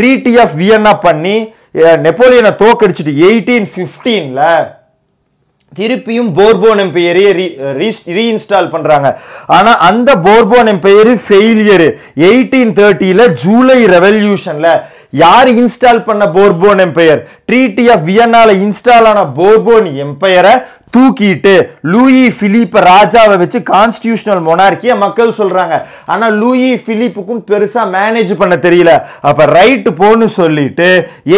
ட்ரீட்டி ஆஃப் வியன்னா பண்ணி நெப்போலியனை தோக்கடிச்சிட்டு எயிட்டீன் ஃபிஃப்டீனில் திருப்பியும் போர்போன் எம்பையரையே ரீ ரீஇன்ஸ்டால் பண்ணுறாங்க ஆனால் அந்த போர்போன் எம்பையர் ஃபெயிலியரு எயிட்டீன் தேர்ட்டியில் ஜூலை ரெவல்யூஷனில் யார் இன்ஸ்டால் பண்ண போர்போன் எம்பையர் ட்ரீட்டி ஆஃப் வியன்னால இன்ஸ்டால் ஆன போர்போன் எம்பையரை தூக்கிட்டு லூயி பிலிப்ப ராஜாவை வச்சு கான்ஸ்டியூஷனல் மொனார்கிய மக்கள் சொல்றாங்க ஆனா லூயி பிலிப்புக்கும் பெருசா மேனேஜ் பண்ண தெரியல அப்ப ரைட் போன்னு சொல்லிட்டு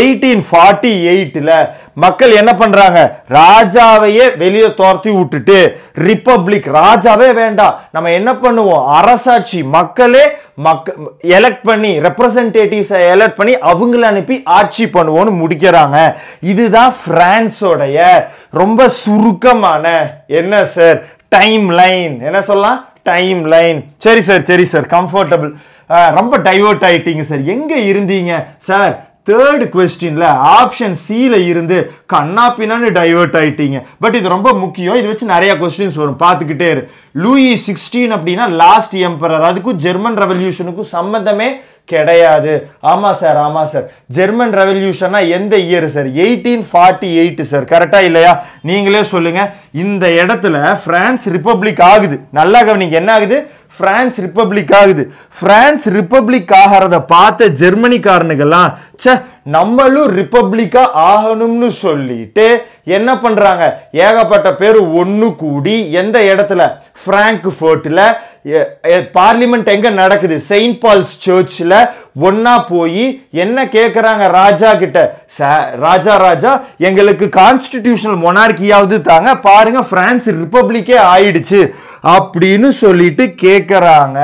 எயிட்டீன் ஃபார்ட்டி எயிட்ல மக்கள் என்ன பண்றாங்க ராஜாவையே வெளியே துரத்தி விட்டுட்டு ரிப்பப்ளிக் ராஜாவே வேண்டாம் நம்ம என்ன பண்ணுவோம் அரசாட்சி மக்களே மக்க எலக்ட் பண்ணி ரெப்ரசன்டேட்டிவ்ஸை எலெக்ட் பண்ணி அவங்கள அனுப்பி ஆட்சி பண்ணுவோன்னு முடிக்கிறாங்க இதுதான் பிரான்ஸோடைய ரொம்ப சுருக்கு சுருக்கமான என்ன சார் டைம் லைன் என்ன சொல்லலாம் டைம் லைன் சரி சார் சரி சார் கம்ஃபர்டபுள் ரொம்ப டைவர்ட் ஆயிட்டீங்க சார் எங்கே இருந்தீங்க சார் தேர்டு கொஸ்டின்ல ஆப்ஷன் சியில் இருந்து கண்ணா பின்னான்னு டைவர்ட் ஆயிட்டீங்க பட் இது ரொம்ப முக்கியம் இது வச்சு நிறைய கொஸ்டின்ஸ் வரும் பார்த்துக்கிட்டே இரு லூயி சிக்ஸ்டீன் அப்படின்னா லாஸ்ட் எம்பரர் அதுக்கும் ஜெர்மன் ரெவல்யூஷனுக்கும் சம்மந்தமே கிடையாது ஆமாம் சார் ஆமாம் சார் ஜெர்மன் ரெவல்யூஷனா எந்த year sir eighteen forty eight sir கரெக்டாக இல்லையா நீங்களே சொல்லுங்கள் இந்த இடத்துல ஃப்ரான்ஸ் ரிப்பப்ளிக் ஆகுது நல்லா கவனிங்க என்ன ஆகுது பிரான்ஸ் ரிப்பப்ளிக் ஆகுது பிரான்ஸ் ரிப்பப்ளிக் ஆகிறத பார்த்த ஜெர்மனிக்காரனுகள்லாம் சே நம்மளும் ரிப்பப்ளிக்கா ஆகணும்னு சொல்லிட்டு என்ன பண்றாங்க ஏகப்பட்ட பேர் ஒன்று கூடி எந்த இடத்துல பிராங்க் ஃபோர்ட்டில் பார்லிமெண்ட் எங்க நடக்குது செயின்ட் பால்ஸ் சர்ச்சில் ஒன்னா போய் என்ன கேட்குறாங்க ராஜா கிட்ட ராஜா ராஜா எங்களுக்கு கான்ஸ்டிடியூஷனல் மொனார்கியாவது தாங்க பாருங்க பிரான்ஸ் ரிப்பப்ளிக்கே ஆயிடுச்சு அப்படின்னு சொல்லிட்டு கேட்குறாங்க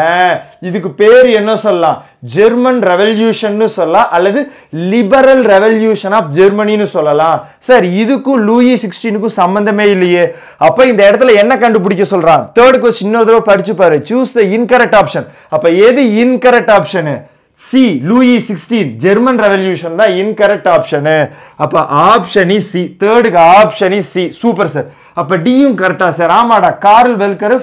இதுக்கு பேர் என்ன சொல்லலாம் ஜெர்மன் ரெவல்யூஷன் சொல்லலாம் அல்லது லிபரல் ரெவல்யூஷன் ஆஃப் ஜெர்மனின்னு சொல்லலாம் சார் இதுக்கும் லூயி சிக்ஸ்டீனுக்கும் சம்பந்தமே இல்லையே அப்போ இந்த இடத்துல என்ன கண்டுபிடிக்க சொல்றான் தேர்ட் கொஸ்டின் இன்னொரு தடவை படிச்சு பாரு சூஸ் த இன்கரெக்ட் ஆப்ஷன் அப்போ எது இன்கரெக்ட் ஆப்ஷனு C Louis sixteen German revolution தான் இன்கரெக்ட் ஆப்ஷனு அப்போ ஆப்ஷன் இஸ் சி தேர்டுக்கு option is C super sir அப்போ டியும் கரெக்டாக சார் ஆமாடா கார்ல் வெல்கர்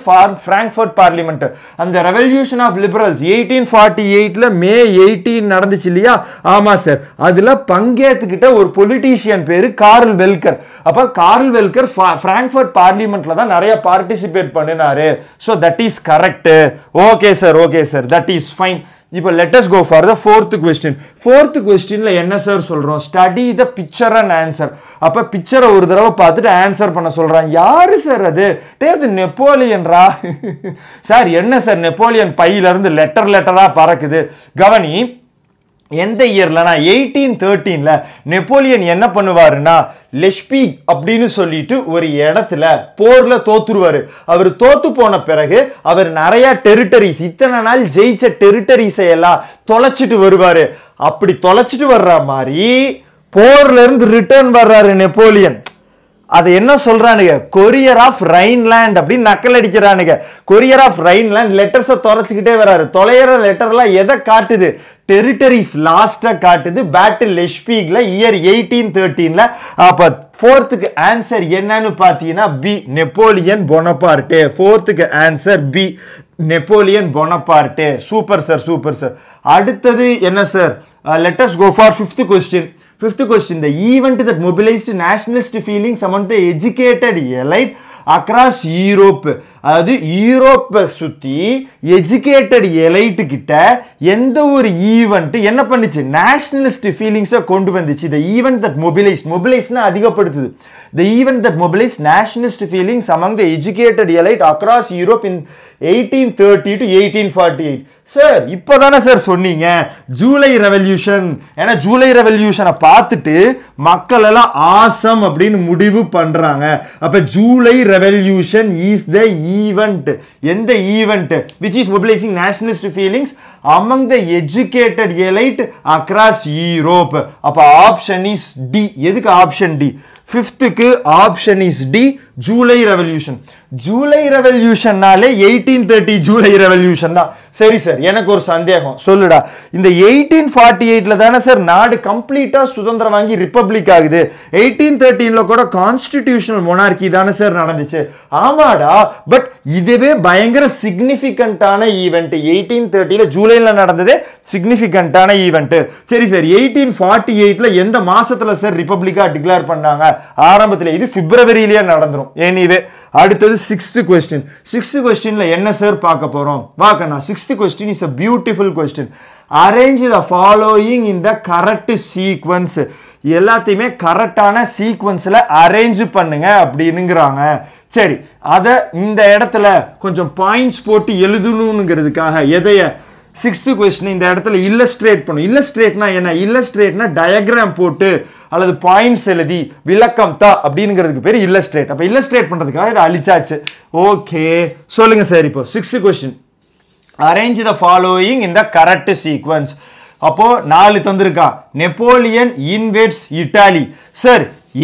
ஃப்ராங்க்ஃபர்ட் பார்லிமெண்ட் அந்த revolution of liberals eighteen forty எயிட்டில் மே எயிட்டீன் நடந்துச்சு இல்லையா ஆமாம் சார் அதில் பங்கேற்றுக்கிட்ட ஒரு பொலிட்டீஷியன் பேர் கார்ல் வெல்கர் அப்போ கார்ல் வெல்கர் ஃப்ராங்க்ஃபர்ட் பார்லிமெண்ட்டில் தான் நிறைய பார்ட்டிசிபேட் பண்ணினாரு so that is correct okay sir okay sir that is fine இப்போ let's go for the fourth question fourth கொஸ்டினில் என்ன சார் சொல்கிறோம் study the picture and answer அப்போ பிக்சரை ஒரு தடவை பார்த்துட்டு ஆன்சர் பண்ண சொல்கிறான் யார் சார் அது டே அது நெப்போலியன்ரா சார் என்ன சார் நெப்போலியன் பையிலேருந்து லெட்டர் லெட்டராக பறக்குது கவனி எந்த இயர்லனா எயிட்டீன் தேர்ட்டீனில் நெப்போலியன் என்ன பண்ணுவாருன்னா லெஷ்பி அப்படின்னு சொல்லிட்டு ஒரு இடத்துல போர்ல தோத்துருவாரு அவர் தோத்து போன பிறகு அவர் நிறைய டெரிட்டரிஸ் இத்தனை நாள் ஜெயிச்ச டெரிட்டரிஸை எல்லாம் தொலைச்சிட்டு வருவாரு அப்படி தொலைச்சிட்டு வர்ற மாதிரி போர்ல இருந்து ரிட்டர்ன் வர்றாரு நெப்போலியன் அது என்ன சொல்கிறானுங்க கொரியர் ஆஃப் ரைன்லேண்ட் அப்படின்னு நக்கல் அடிக்கிறானுங்க கொரியர் ஆஃப் ரைன்லேண்ட் லெட்டர்ஸை தொலைச்சிக்கிட்டே வராரு தொலைகிற லெட்டர்லாம் எதை காட்டுது டெரிட்டரிஸ் லாஸ்ட்டாக காட்டுது பேட்டில் லெஷ்பீகில் இயர் எயிட்டீன் தேர்ட்டீனில் அப்போ ஃபோர்த்துக்கு ஆன்சர் என்னன்னு பார்த்தீங்கன்னா பி நெப்போலியன் பொனப்பார்ட்டு ஃபோர்த்துக்கு answer B Napoleon Bonaparte super sir super sir அடுத்தது என்ன sir let's go for fifth question fifth question the event that mobilised nationalist feelings among the educated elite across Europe அதாவது யூரோப்பை சுற்றி educated elite கிட்ட எந்த ஒரு event என்ன பண்ணுச்சு நேஷனலிஸ்ட் ஃபீலிங்ஸை கொண்டு வந்துச்சு த ஈவெண்ட் தட் மொபிலைஸ் மொபிலைஸ்னா அதிகப்படுத்துது the event that mobilise nationalist feelings among the educated elite across Europe in eighteen thirty to eighteen forty eight sir இப்போ தானே சார் சொன்னீங்க ஜூலை ரெவல்யூஷன் ஏன்னா ஜூலை ரெவல்யூஷனை பார்த்துட்டு மக்கள் எல்லாம் ஆசம் அப்படின்னு முடிவு பண்ணுறாங்க அப்போ July revolution is the e event எந்த event which is mobilising nationalist feelings among the educated elite across Europe. அப்போ ஆப்ஷன் இஸ் டி எதுக்கு ஆப்ஷன் டி ஃபிஃப்த்துக்கு option is D July revolution July ரெவல்யூஷன்னாலே எயிட்டீன் தேர்ட்டி ஜூலை ரெவல்யூஷன் தான் சரி sir எனக்கு ஒரு சந்தேகம் சொல்லுடா இந்த எயிட்டீன் ஃபார்ட்டி எயிட்டில் தானே சார் நாடு கம்ப்ளீட்டாக சுதந்திரம் வாங்கி ரிப்பப்ளிக் ஆகுது எயிட்டீன் கொட கூட கான்ஸ்டிடியூஷனல் தான தானே சார் நடந்துச்சு ஆமாடா பட் இதுவே பயங்கர significant ஈவெண்ட் event தேர்ட்டியில் ஜூலை ஸ்பெயினில் நடந்தது சிக்னிபிகண்டான ஈவெண்ட் சரி சார் எயிட்டீன் ஃபார்ட்டி எயிட்ல எந்த மாசத்துல சார் ரிப்பப்ளிக்கா டிக்ளேர் பண்ணாங்க ஆரம்பத்தில் இது பிப்ரவரியிலேயே நடந்துடும் எனிவே அடுத்தது சிக்ஸ்த்து கொஸ்டின் சிக்ஸ்த்து கொஸ்டின்ல என்ன சார் பார்க்க போறோம் பார்க்கணும் sixth question is a beautiful question arrange the following in the correct sequence எல்லாத்தையுமே கரெக்டான சீக்வன்ஸில் அரேஞ்ச் பண்ணுங்க அப்படின்னுங்கிறாங்க சரி அதை இந்த இடத்துல கொஞ்சம் பாயிண்ட்ஸ் போட்டு எழுதணுங்கிறதுக்காக எதைய சிக்ஸ்த்து கொஸ்டின் இந்த இடத்துல இல்லஸ்ட்ரேட் பண்ணும் இல்லஸ்ட்ரேட்னா என்ன இல்லஸ்ட்ரேட்னா டயக்ராம் போட்டு அல்லது பாயிண்ட்ஸ் எழுதி விளக்கம் த அப்படிங்கிறதுக்கு பேர் இல்லஸ்ட்ரேட் அப்போ இல்லஸ்ட்ரேட் பண்ணுறதுக்காக இதை அழிச்சாச்சு ஓகே சொல்லுங்கள் சார் இப்போ sixth question arrange the following இந்த கரெக்ட் சீக்வன்ஸ் அப்போ நாலு தந்திருக்கா Napoleon invades Italy sir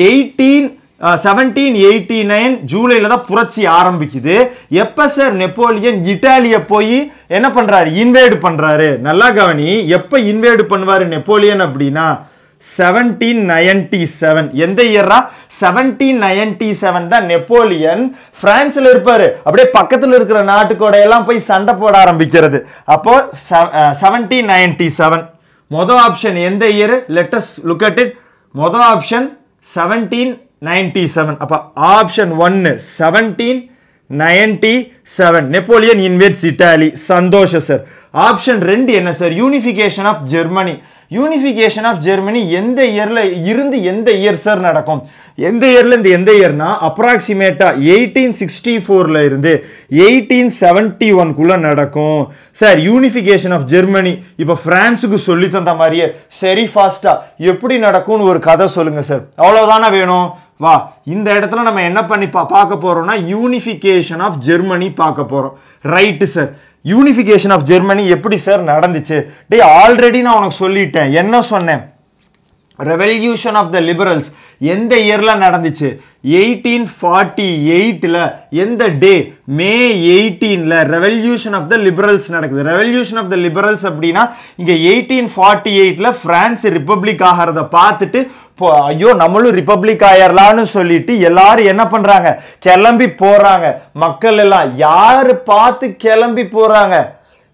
eighteen seventeen eighty nine ஜூலையில் தான் புரட்சி ஆரம்பிக்குது எப்போ சார் நெப்போலியன் இட்டாலியை போய் என்ன பண்ணுறாரு இன்வைடு பண்ணுறாரு நல்லா கவனி எப்போ இன்வைடு பண்ணுவார் நெப்போலியன் அப்படின்னா செவன்டீன் நயன்டி செவன் எந்த இயரா செவன்டீன் நயன்டி செவன் தான் நெப்போலியன் பிரான்ஸில் இருப்பார் அப்படியே பக்கத்தில் இருக்கிற நாட்டுக்கூட எல்லாம் போய் சண்டை போட ஆரம்பிக்கிறது அப்போ செவன்டீன் நயன்டி செவன் மொதல் ஆப்ஷன் எந்த இயர் லெட்டஸ்ட் லுக் இட் மொதல் ஆப்ஷன் செவன்டீன் நைன்டி செவன் அப்போ ஆப்ஷன் ஒன்று seventeen ninety seven Napoleon invades Italy சந்தோஷம் சார் ஆப்ஷன் ரெண்டு என்ன sir unification of Germany unification of Germany எந்த இயரில் இருந்து எந்த இயர் சார் நடக்கும் எந்த இயர்லேருந்து எந்த இயர்னா அப்ராக்சிமேட்டாக எயிட்டீன் சிக்ஸ்டி இருந்து எயிட்டீன் செவன்ட்டி நடக்கும் சார் யூனிஃபிகேஷன் ஆஃப் ஜெர்மனி இப்போ ஃப்ரான்ஸுக்கு சொல்லி தந்த மாதிரியே சரி பாஸ்டா எப்படி நடக்கும்னு ஒரு கதை சொல்லுங்கள் சார் அவளவுதான வேணும் வா இந்த இடத்துல நம்ம என்ன பண்ணி பா பார்க்க போகிறோம்னா யூனிஃபிகேஷன் ஆஃப் ஜெர்மனி பார்க்க போகிறோம் right sir unification of Germany எப்படி சார் நடந்துச்சு டே ஆல்ரெடி நான் உனக்கு சொல்லிட்டேன் என்ன சொன்னேன் ரெவல்யூஷன் ஆஃப் த லிபரல்ஸ் எந்த இயரில் நடந்துச்சு எயிட்டீன் ஃபார்ட்டி எயிட்டில் எந்த டே மே எயிட்டீனில் ரெவல்யூஷன் ஆஃப் த லிபரல்ஸ் நடக்குது ரெவல்யூஷன் ஆஃப் த லிபரல்ஸ் அப்படின்னா இங்கே எயிட்டீன் ஃபார்ட்டி எயிட்டில் ஃப்ரான்ஸ் ரிப்பப்ளிக் ஆகிறத பார்த்துட்டு ஐயோ நம்மளும் ரிப்பப்ளிக் ஆயிரலாம்னு சொல்லிட்டு எல்லாரும் என்ன பண்ணுறாங்க கிளம்பி போகிறாங்க மக்கள் எல்லாம் யார் பார்த்து கிளம்பி போகிறாங்க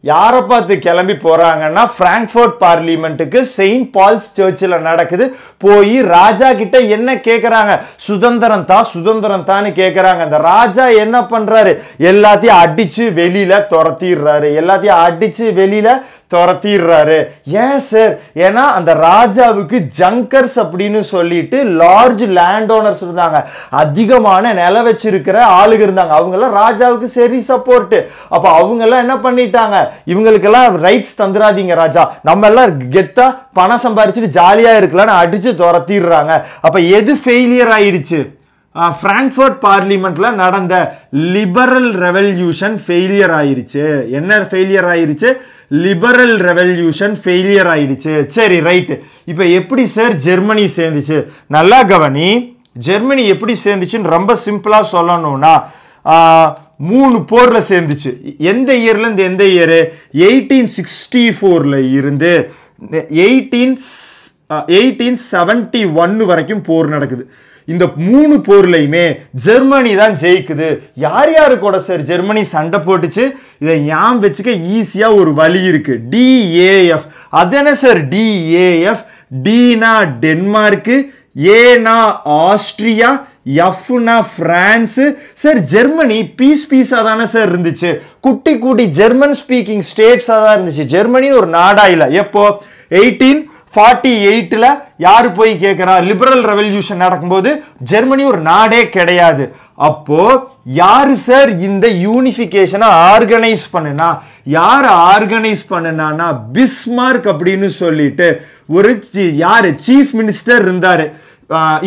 யாரை பார்த்து கிளம்பி போகிறாங்கன்னா ஃப்ராங்க்ஃபோர்ட் பார்லிமெண்ட்டுக்கு செயின்ட் பால்ஸ் சர்ச்சில் நடக்குது போய் ராஜா கிட்ட என்ன கேட்குறாங்க சுதந்திரம் தான் சுதந்திரம் தான்னு கேட்குறாங்க அந்த ராஜா என்ன பண்ணுறாரு எல்லாத்தையும் அடித்து வெளியில் துரத்திடுறாரு எல்லாத்தையும் அடித்து வெளியில் துரத்திடுறாரு ஏன் சார் ஏன்னா அந்த ராஜாவுக்கு ஜங்கர்ஸ் அப்படின்னு சொல்லிட்டு லார்ஜ் லேண்ட் ஓனர்ஸ் இருந்தாங்க அதிகமான நில வச்சிருக்கிற ஆளுங்க இருந்தாங்க அவங்கெல்லாம் ராஜாவுக்கு சரி சப்போர்ட்டு அப்போ அவங்கெல்லாம் என்ன பண்ணிட்டாங்க இவங்களுக்கெல்லாம் ரைட்ஸ் தந்துடாதீங்க ராஜா நம்ம எல்லாம் கெத்தா பணம் சம்பாரிச்சுட்டு ஜாலியாக இருக்கலாம்னு அடித்து துரத்திடுறாங்க அப்போ எது ஃபெயிலியர் ஆயிடுச்சு ஃப்ராங்க்ஃபர்ட் பார்லிமெண்ட்ல நடந்த லிபரல் ரெவல்யூஷன் ஃபெயிலியர் ஆயிருச்சு என்ன ஃபெயிலியர் ஆயிருச்சு லிபரல் ரெவல்யூஷன் ஃபெயிலியர் ஆயிடுச்சு சரி ரைட்டு இப்போ எப்படி சார் ஜெர்மனி சேர்ந்துச்சு நல்லா கவனி ஜெர்மனி எப்படி சேர்ந்துச்சுன்னு ரொம்ப சிம்பிளாக சொல்லணும்னா மூணு போரில் சேர்ந்துச்சு எந்த இயர்லேருந்து எந்த இயரு எயிட்டீன் சிக்ஸ்டி ஃபோரில் இருந்து எயிட்டீன் எயிட்டீன் செவன்ட்டி ஒன்று வரைக்கும் போர் நடக்குது இந்த மூணு போர்லையுமே ஜெர்மனி தான் ஜெயிக்குது யார் யார் கூட சார் ஜெர்மனி சண்டை போட்டுச்சு இதை ஞாபகம் வச்சுக்க ஈஸியாக ஒரு வழி இருக்குது டிஏஎஃப் அது என்ன சார் டிஏஎஃப் டீனா டென்மார்க்கு ஏனா ஆஸ்ட்ரியா எஃப்னா ஃப்ரான்ஸு சார் ஜெர்மனி பீஸ் பீஸாக தானே சார் இருந்துச்சு குட்டி குட்டி ஜெர்மன் ஸ்பீக்கிங் ஸ்டேட்ஸாக தான் இருந்துச்சு ஜெர்மனி ஒரு நாடாயில் இல்லை எப்போ எயிட்டீன் ஃபார்ட்டி எயிட்டில் யார் போய் கேட்குறா லிபரல் ரெவல்யூஷன் நடக்கும்போது ஜெர்மனி ஒரு நாடே கிடையாது அப்போ யார் சார் இந்த யூனிஃபிகேஷனை ஆர்கனைஸ் பண்ணுனா யார் ஆர்கனைஸ் பண்ணுனானா பிஸ்மார்க் அப்படின்னு சொல்லிட்டு ஒரு யார் சீஃப் மினிஸ்டர் இருந்தார்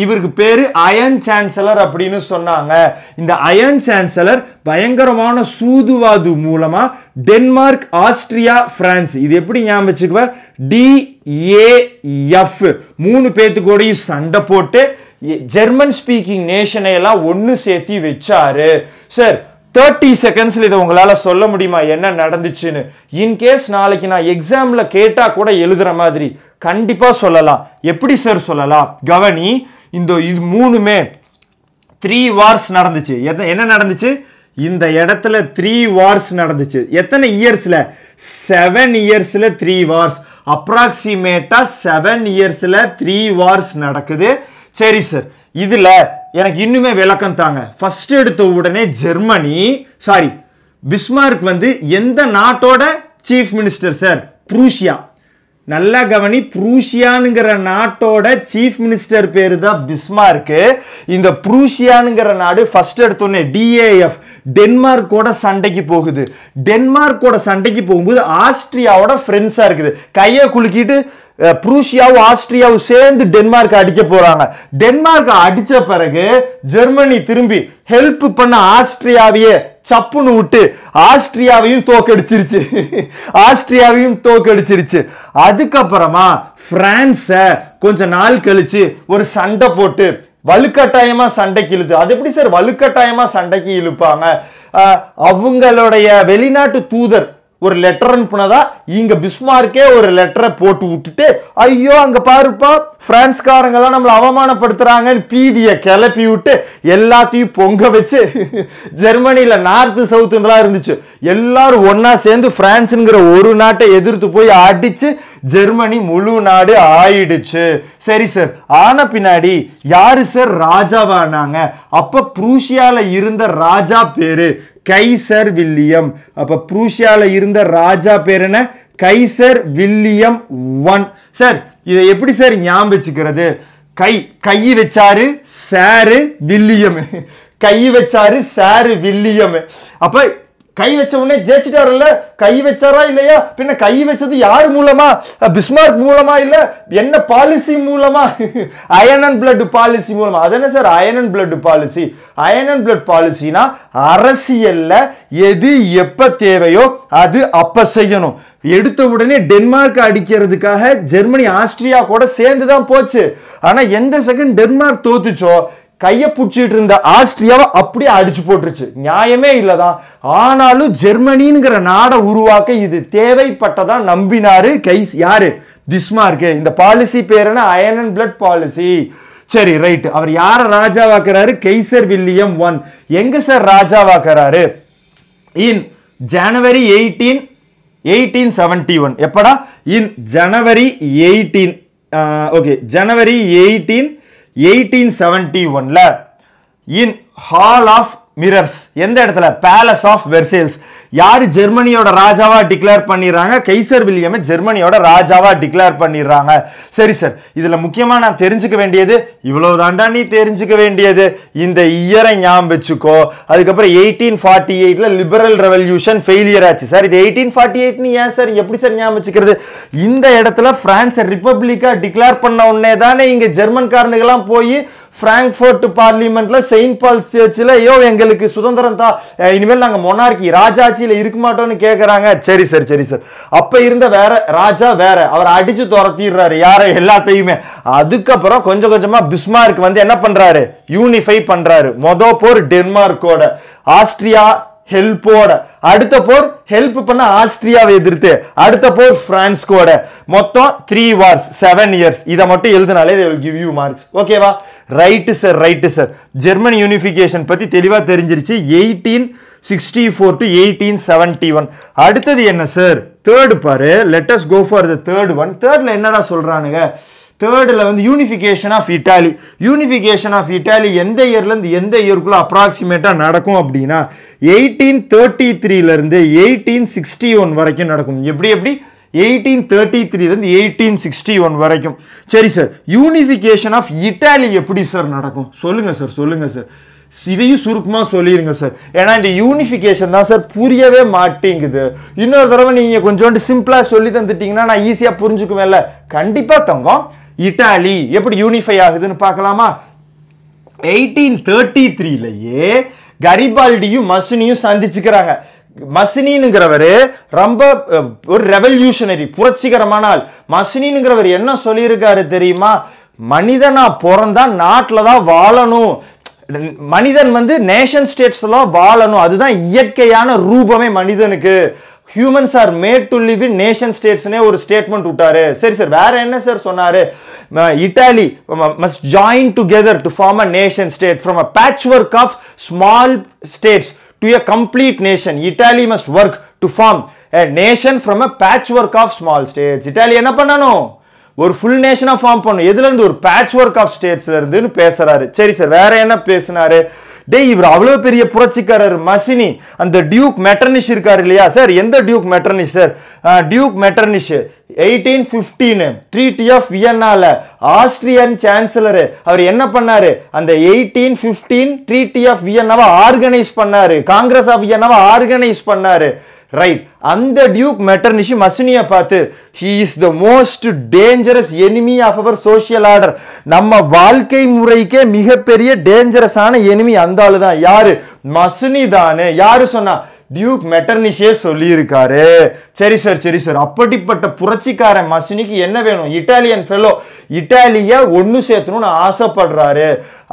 இவருக்கு பேரு அயன் சான்சலர் அப்படின்னு சொன்னாங்க இந்த அயன் சான்சலர் பயங்கரமான சூதுவாது மூலமா டென்மார்க் ஆஸ்திரியா பிரான்ஸ் இது எப்படி ஞாபகம் டி ஏஎஃப் மூணு பேத்துக்கூடையும் சண்டை போட்டு ஜெர்மன் ஸ்பீக்கிங் நேஷனை எல்லாம் ஒன்று சேத்தி வச்சாரு சார் தேர்ட்டி செகண்ட்ஸில் இது உங்களால் சொல்ல முடியுமா என்ன நடந்துச்சுன்னு இன்கேஸ் நாளைக்கு நான் எக்ஸாமில் கேட்டால் கூட எழுதுகிற மாதிரி கண்டிப்பாக சொல்லலாம் எப்படி சார் சொல்லலாம் கவனி இந்த இது மூணுமே த்ரீ வார்ஸ் நடந்துச்சு என்ன நடந்துச்சு இந்த இடத்துல த்ரீ வார்ஸ் நடந்துச்சு எத்தனை இயர்ஸில் செவன் இயர்ஸில் த்ரீ வார்ஸ் அப்ராக்சிமேட்டாக செவன் இயர்ஸில் த்ரீ வார்ஸ் நடக்குது சரி சார் இதில் எனக்கு இன்னுமே விளக்கம் தாங்க ஃபர்ஸ்ட் எடுத்த உடனே ஜெர்மனி சாரி பிஸ்மார்க் வந்து எந்த நாட்டோட சீஃப் மினிஸ்டர் சார் ப்ரூஷியா நல்லா கவனி புரூஷியானுங்கிற நாட்டோட சீஃப் மினிஸ்டர் பேர் தான் பிஸ்மார்க்கு இந்த புரூஷியானுங்கிற நாடு ஃபர்ஸ்ட் எடுத்தோன்னே டிஏஎஃப் டென்மார்க்கோட சண்டைக்கு போகுது டென்மார்க்கோட சண்டைக்கு போகும்போது ஆஸ்திரியாவோட ஃப்ரெண்ட்ஸாக இருக்குது கையை குலுக்கிட்டு புருஷியாவும் ஆஸ்திரியாவும் சேர்ந்து டென்மார்க் அடிக்க போறாங்க டென்மார்க் அடிச்ச பிறகு ஜெர்மனி திரும்பி ஹெல்ப் பண்ண ஆஸ்திரியாவையே சப்புன்னு விட்டு ஆஸ்திரியாவையும் தோக்கடிச்சிருச்சு ஆஸ்திரியாவையும் தோக்கடிச்சிருச்சு அதுக்கப்புறமா பிரான்ஸ கொஞ்ச நாள் கழிச்சு ஒரு சண்டை போட்டு வலுக்கட்டாயமா சண்டைக்கு இழுத்து அது எப்படி சார் வலுக்கட்டாயமா சண்டைக்கு இழுப்பாங்க அவங்களுடைய வெளிநாட்டு தூதர் ஒரு லெட்டர் அனுப்புனதா இங்க பிஸ்மார்க்கே ஒரு லெட்டரை போட்டு விட்டுட்டு ஐயோ அங்க பாருப்பா பிரான்ஸ்காரங்க நம்மளை அவமானப்படுத்துறாங்கன்னு பீதிய கிளப்பி விட்டு எல்லாத்தையும் பொங்க வச்சு ஜெர்மனியில நார்த்து சவுத் இருந்துச்சு எல்லாரும் ஒன்னா சேர்ந்து பிரான்ஸுங்கிற ஒரு நாட்டை எதிர்த்து போய் அடிச்சு ஜெர்மனி முழு நாடு ஆயிடுச்சு சரி சார் ஆன பின்னாடி யாரு சார் ராஜாவானாங்க அப்ப ப்ரூஷியால இருந்த ராஜா பேரு கைசர் வில்லியம் அப்போ ப்ரூஷியாவில் இருந்த ராஜா பேர் என்ன கைசர் வில்லியம் ஒன் சார் இதை எப்படி சார் ஞாபகம் வச்சுக்கிறது கை கை வச்சாரு சாரு வில்லியம் கை வச்சாரு சாரு வில்லியம் அப்போ கை வச்ச உடனே இல்ல கை வச்சாரா இல்லையா பின்ன கை வச்சது யார் மூலமா பிஸ்மார்க் மூலமா இல்ல என்ன பாலிசி மூலமா அயன் அண்ட் பிளட் பாலிசி மூலமா அது என்ன sir iron and blood policy iron and blood பாலிசினா அரசியல்ல எது எப்ப தேவையோ அது அப்ப செய்யணும் எடுத்த உடனே டென்மார்க் அடிக்கிறதுக்காக ஜெர்மனி ஆஸ்திரியா கூட சேர்ந்து தான் போச்சு ஆனா எந்த செகண்ட் டென்மார்க் தோத்துச்சோ கையை பிடிச்சிட்டு இருந்த ஆஸ்திரியாவை அப்படியே அடிச்சு போட்டுருச்சு நியாயமே இல்லைதான் ஆனாலும் ஜெர்மனிங்கிற நாடை உருவாக்க இது தேவைப்பட்டதா நம்பினாரு கைஸ் யாரு பிஸ்மார்க்கு இந்த பாலிசி பேர் என்ன அயன் அண்ட் பிளட் பாலிசி சரி ரைட் அவர் யாரை ராஜாவாக்குறாரு கெய்சர் வில்லியம் ஒன் எங்க சார் ராஜாவாக்குறாரு in January eighteen eighteen seventy one எப்படா in January eighteen okay January eighteen 1871 in Hall of mirrors எந்த இடத்துல பேலஸ் ஆஃப் வெர்சேல்ஸ் யார் ஜெர்மனியோட ராஜாவா டிக்ளேர் பண்ணிடுறாங்க கைசர் வில்லியம் ஜெர்மனியோட ராஜாவா டிக்ளேர் பண்ணிடுறாங்க சரி சார் இதுல முக்கியமா நான் தெரிஞ்சுக்க வேண்டியது தாண்டா நீ தெரிஞ்சுக்க வேண்டியது இந்த இயரை ஞாபகம் வச்சுக்கோ அதுக்கப்புறம் எயிட்டீன் ஃபார்ட்டி எயிட்ல லிபரல் ரெவல்யூஷன் ஃபெயிலியர் ஆச்சு சார் இது எயிட்டீன் ஃபார்ட்டி எயிட்னு ஏன் சார் எப்படி சார் ஞாபகம் வச்சுக்கிறது இந்த இடத்துல பிரான்ஸை ரிப்பப்ளிக்கா டிக்ளேர் பண்ண உடனே தானே இங்க ஜெர்மன்காரனுக்கெல்லாம் போய் பிராங்க்ஃபர்ட் பார்லிமெண்ட்ல செயின்ட் பால்ஸ் சர்ச்சில் ஐயோ எங்களுக்கு சுதந்திரம் தான் இனிமேல் நாங்கள் மொனார்கி ராஜாச்சியில் இருக்க மாட்டோம்னு கேட்குறாங்க சரி சார் சரி சார் அப்போ இருந்த வேற ராஜா வேற அவர் அடிச்சு துரத்திடுறாரு யார எல்லாத்தையுமே அதுக்கப்புறம் கொஞ்சம் கொஞ்சமாக பிஸ்மார்க் வந்து என்ன பண்ணுறாரு யூனிஃபை பண்ணுறாரு மொதல் போர் டென்மார்க்கோட ஆஸ்திரியா ஹெல்ப்போட அடுத்த போர் ஹெல்ப் பண்ண ஆஸ்திரியாவை எதிர்த்து அடுத்த போர் பிரான்ஸ்கோட மொத்தம் த்ரீ வார்ஸ் செவன் இயர்ஸ் இதை மட்டும் எழுதினாலே they will give you marks ஓகேவா right sir right sir German unification பற்றி தெளிவாக தெரிஞ்சிருச்சு eighteen sixty four to eighteen seventy one அடுத்தது என்ன சார் தேர்டு பாரு let's go for the third one தேர்டில் என்னடா சொல்கிறானுங்க தேர்டில் வந்து unification of Italy unification of Italy எந்த இயர்லேருந்து எந்த இயருக்குள்ளே அப்ராக்சிமேட்டாக நடக்கும் அப்படின்னா எயிட்டீன் தேர்ட்டி த்ரீலேருந்து எயிட்டீன் சிக்ஸ்டி ஒன் வரைக்கும் நடக்கும் எப்படி எப்படி எயிட்டீன் தேர்ட்டி த்ரீலேருந்து எயிட்டீன் சிக்ஸ்டி ஒன் வரைக்கும் சரி சார் யூனிஃபிகேஷன் ஆஃப் இட்டாலி எப்படி சார் நடக்கும் சொல்லுங்கள் சார் சொல்லுங்கள் சார் இதையும் சுருக்கமாக சொல்லிடுங்க சார் ஏன்னா இந்த யூனிஃபிகேஷன் தான் சார் புரியவே மாட்டேங்குது இன்னொரு தடவை நீங்கள் கொஞ்சோண்டு சிம்பிளாக சொல்லி தந்துட்டீங்கன்னா நான் ஈஸியாக புரிஞ்சுக்குவேன்ல கண்டிப்பாக தங்கம் இட்டாலி எப்படி யூனிஃபை ஆகுதுன்னு பார்க்கலாமா எயிட்டீன் தேர்ட்டி த்ரீலயே கரிபால்டியும் மசினியும் சந்திச்சுக்கிறாங்க மசினிங்கிறவர் ரொம்ப ஒரு ரெவல்யூஷனரி புரட்சிகரமான ஆள் மசினிங்கிறவர் என்ன சொல்லியிருக்காரு தெரியுமா மனிதனா பிறந்தா நாட்டில் தான் வாழணும் மனிதன் வந்து நேஷன் ஸ்டேட்ஸ்லாம் வாழணும் அதுதான் இயற்கையான ரூபமே மனிதனுக்கு humans are made to live in nation ஸ்டேட்ஸ்னே ஒரு ஸ்டேட்மெண்ட் விட்டாரு சரி சார் வேற என்ன சார் சொன்னாரு Italy must join together to form a nation state from a patchwork of small states to a complete nation Italy must work to form a nation from a patchwork of small states Italy என்ன பண்ணணும் ஒரு full நேஷனாக form பண்ணும் எதுலேருந்து ஒரு batch patchwork of ஸ்டேட்ஸ்லேருந்துன்னு பேசுகிறாரு சரி sir வேற என்ன பேசினாரு டேய் இவர் அவ்வளோ பெரிய புரட்சிக்காரர் மசினி அந்த டியூக் மெட்டர்னிஷ் இருக்கார் இல்லையா சார் எந்த Duke Metternich sir Duke Metternich eighteen fifteen treaty of வியன்னால ஆஸ்ட்ரியன் சான்சலரு அவர் என்ன பண்ணாரு அந்த எயிட்டீன் ஃபிஃப்டீன் ட்ரீட்டி ஆஃப் வியன்னாவை ஆர்கனைஸ் பண்ணாரு காங்கிரஸ் ஆஃப் வியன்னாவை ஆர்கனைஸ் பண்ணார் ரைட் அந்த டியூக் மெட்டர்னிஷி மசினியை பார்த்து he is the most dangerous enemy of our social order நம்ம வாழ்க்கை முறைக்கே மிகப்பெரிய டேஞ்சரஸான எனிமி அந்த ஆளு தான் யாரு மசினி தானே யாரு சொன்னா டியூக் மெட்டர்னிஷே சொல்லியிருக்காரு சரி சார் சரி சார் அப்படிப்பட்ட புரட்சிக்கார மசினிக்கு என்ன வேணும் இட்டாலியன் ஃபெலோ இட்டாலிய ஒன்று சேர்த்தணும்னு ஆசைப்படுறாரு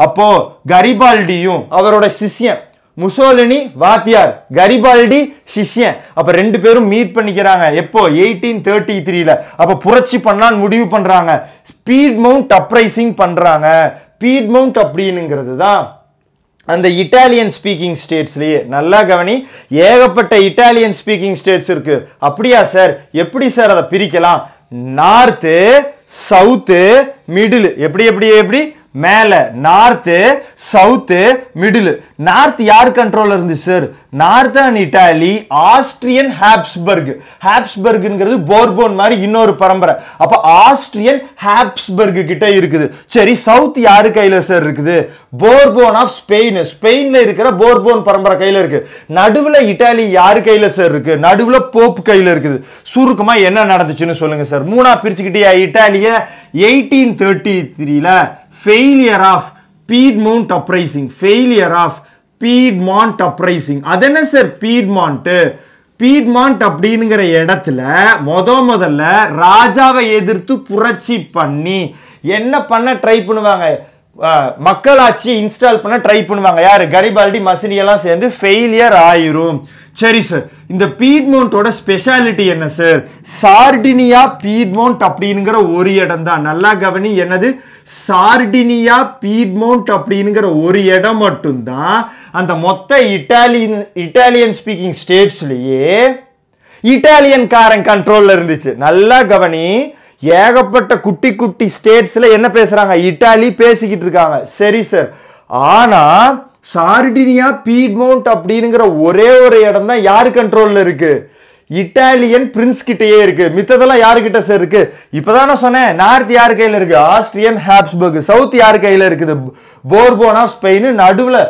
அப்போ கரிபால்டியும் அவரோட சிஷ்யன் முசோலினி வாத்தியார் கரிபால்டி சிஷ்யன் அப்ப ரெண்டு பேரும் மீட் பண்ணிக்கிறாங்க எப்போ எயிட்டீன் தேர்ட்டி த்ரீல அப்ப புரட்சி பண்ணலான்னு முடிவு பண்றாங்க ஸ்பீட் மவுண்ட் அப்ரைசிங் பண்றாங்க ஸ்பீட் மவுண்ட் அப்படின்னுங்கிறது தான் அந்த இட்டாலியன் ஸ்பீக்கிங் ஸ்டேட்ஸ்லேயே நல்லா கவனி ஏகப்பட்ட இட்டாலியன் ஸ்பீக்கிங் ஸ்டேட்ஸ் இருக்கு அப்படியா சார் எப்படி சார் அதை பிரிக்கலாம் நார்த்து சவுத்து மிடில் எப்படி எப்படி எப்படி மேலே நார்த்து சவுத்து மிடில் நார்த் யார் கண்ட்ரோல் இருந்துச்சு sir northern Italy Austrian Habsburg ஹாப்ஸ்பர்க்ங்கிறது போர்போன் மாதிரி இன்னொரு பரம்பரை அப்போ ஆஸ்ட்ரியன் ஹாப்ஸ்பர்க் கிட்ட இருக்குது சரி சவுத் யாரு கையில் சார் இருக்குது போர்போன் ஆஃப் ஸ்பெயின் ஸ்பெயினில் இருக்கிற போர்போன் பரம்பரை கையில் இருக்கு நடுவில் இட்டாலி யாரு கையில் சார் இருக்கு நடுவில் போப் கையில் இருக்குது சுருக்கமாக என்ன நடந்துச்சுன்னு சொல்லுங்க சார் மூணா பிரிச்சுக்கிட்டே இட்டாலிய எயிட்டீன் தேர்ட்டி த்ரீல failure of Piedmont uprising failure of Piedmont uprising அது என்ன சார் பீட்மாண்ட்டு பீட்மாண்ட் அப்படிங்கிற இடத்துல முத முதல்ல ராஜாவை எதிர்த்து புரட்சி பண்ணி என்ன பண்ண ட்ரை பண்ணுவாங்க மக்களாட்சியை இன்ஸ்டால் பண்ண ட்ரை பண்ணுவாங்க யார் கரிபால்டி மசினியெல்லாம் சேர்ந்து ஃபெயிலியர் ஆயிரும் சரி சார் இந்த பீட்மோண்டோட ஸ்பெஷாலிட்டி என்ன சார் சார்டினியா பீட்மோண்ட் அப்படிங்கிற ஒரு இடம் தான் நல்லா கவனி என்னது சார்டினியா பீட்மோண்ட் அப்படிங்கிற ஒரு இடம் மட்டும்தான் அந்த மொத்த இட்டாலியன் இட்டாலியன் ஸ்பீக்கிங் இட்டாலியன் இட்டாலியன்காரன் கண்ட்ரோலில் இருந்துச்சு நல்லா கவனி ஏகப்பட்ட குட்டி குட்டி ஸ்டேட்ஸில் என்ன பேசுகிறாங்க இட்டாலி பேசிக்கிட்டு இருக்காங்க சரி சார் ஆனால் சார்டினியா பீட்மவுண்ட் அப்படிங்கிற ஒரே ஒரு இடம் தான் யார் கண்ட்ரோலில் இருக்குது இட்டாலியன் பிரின்ஸ் கிட்டேயே இருக்கு மித்ததெல்லாம் யாருக்கிட்ட சார் இருக்கு இப்பதான் சொன்னேன் நார்த் யார் கையில இருக்கு ஆஸ்திரியன் ஹாப்ஸ்பர்க் சவுத் யார் கையில இருக்குது போர்போன் ஆஃப் ஸ்பெயின் நடுவில்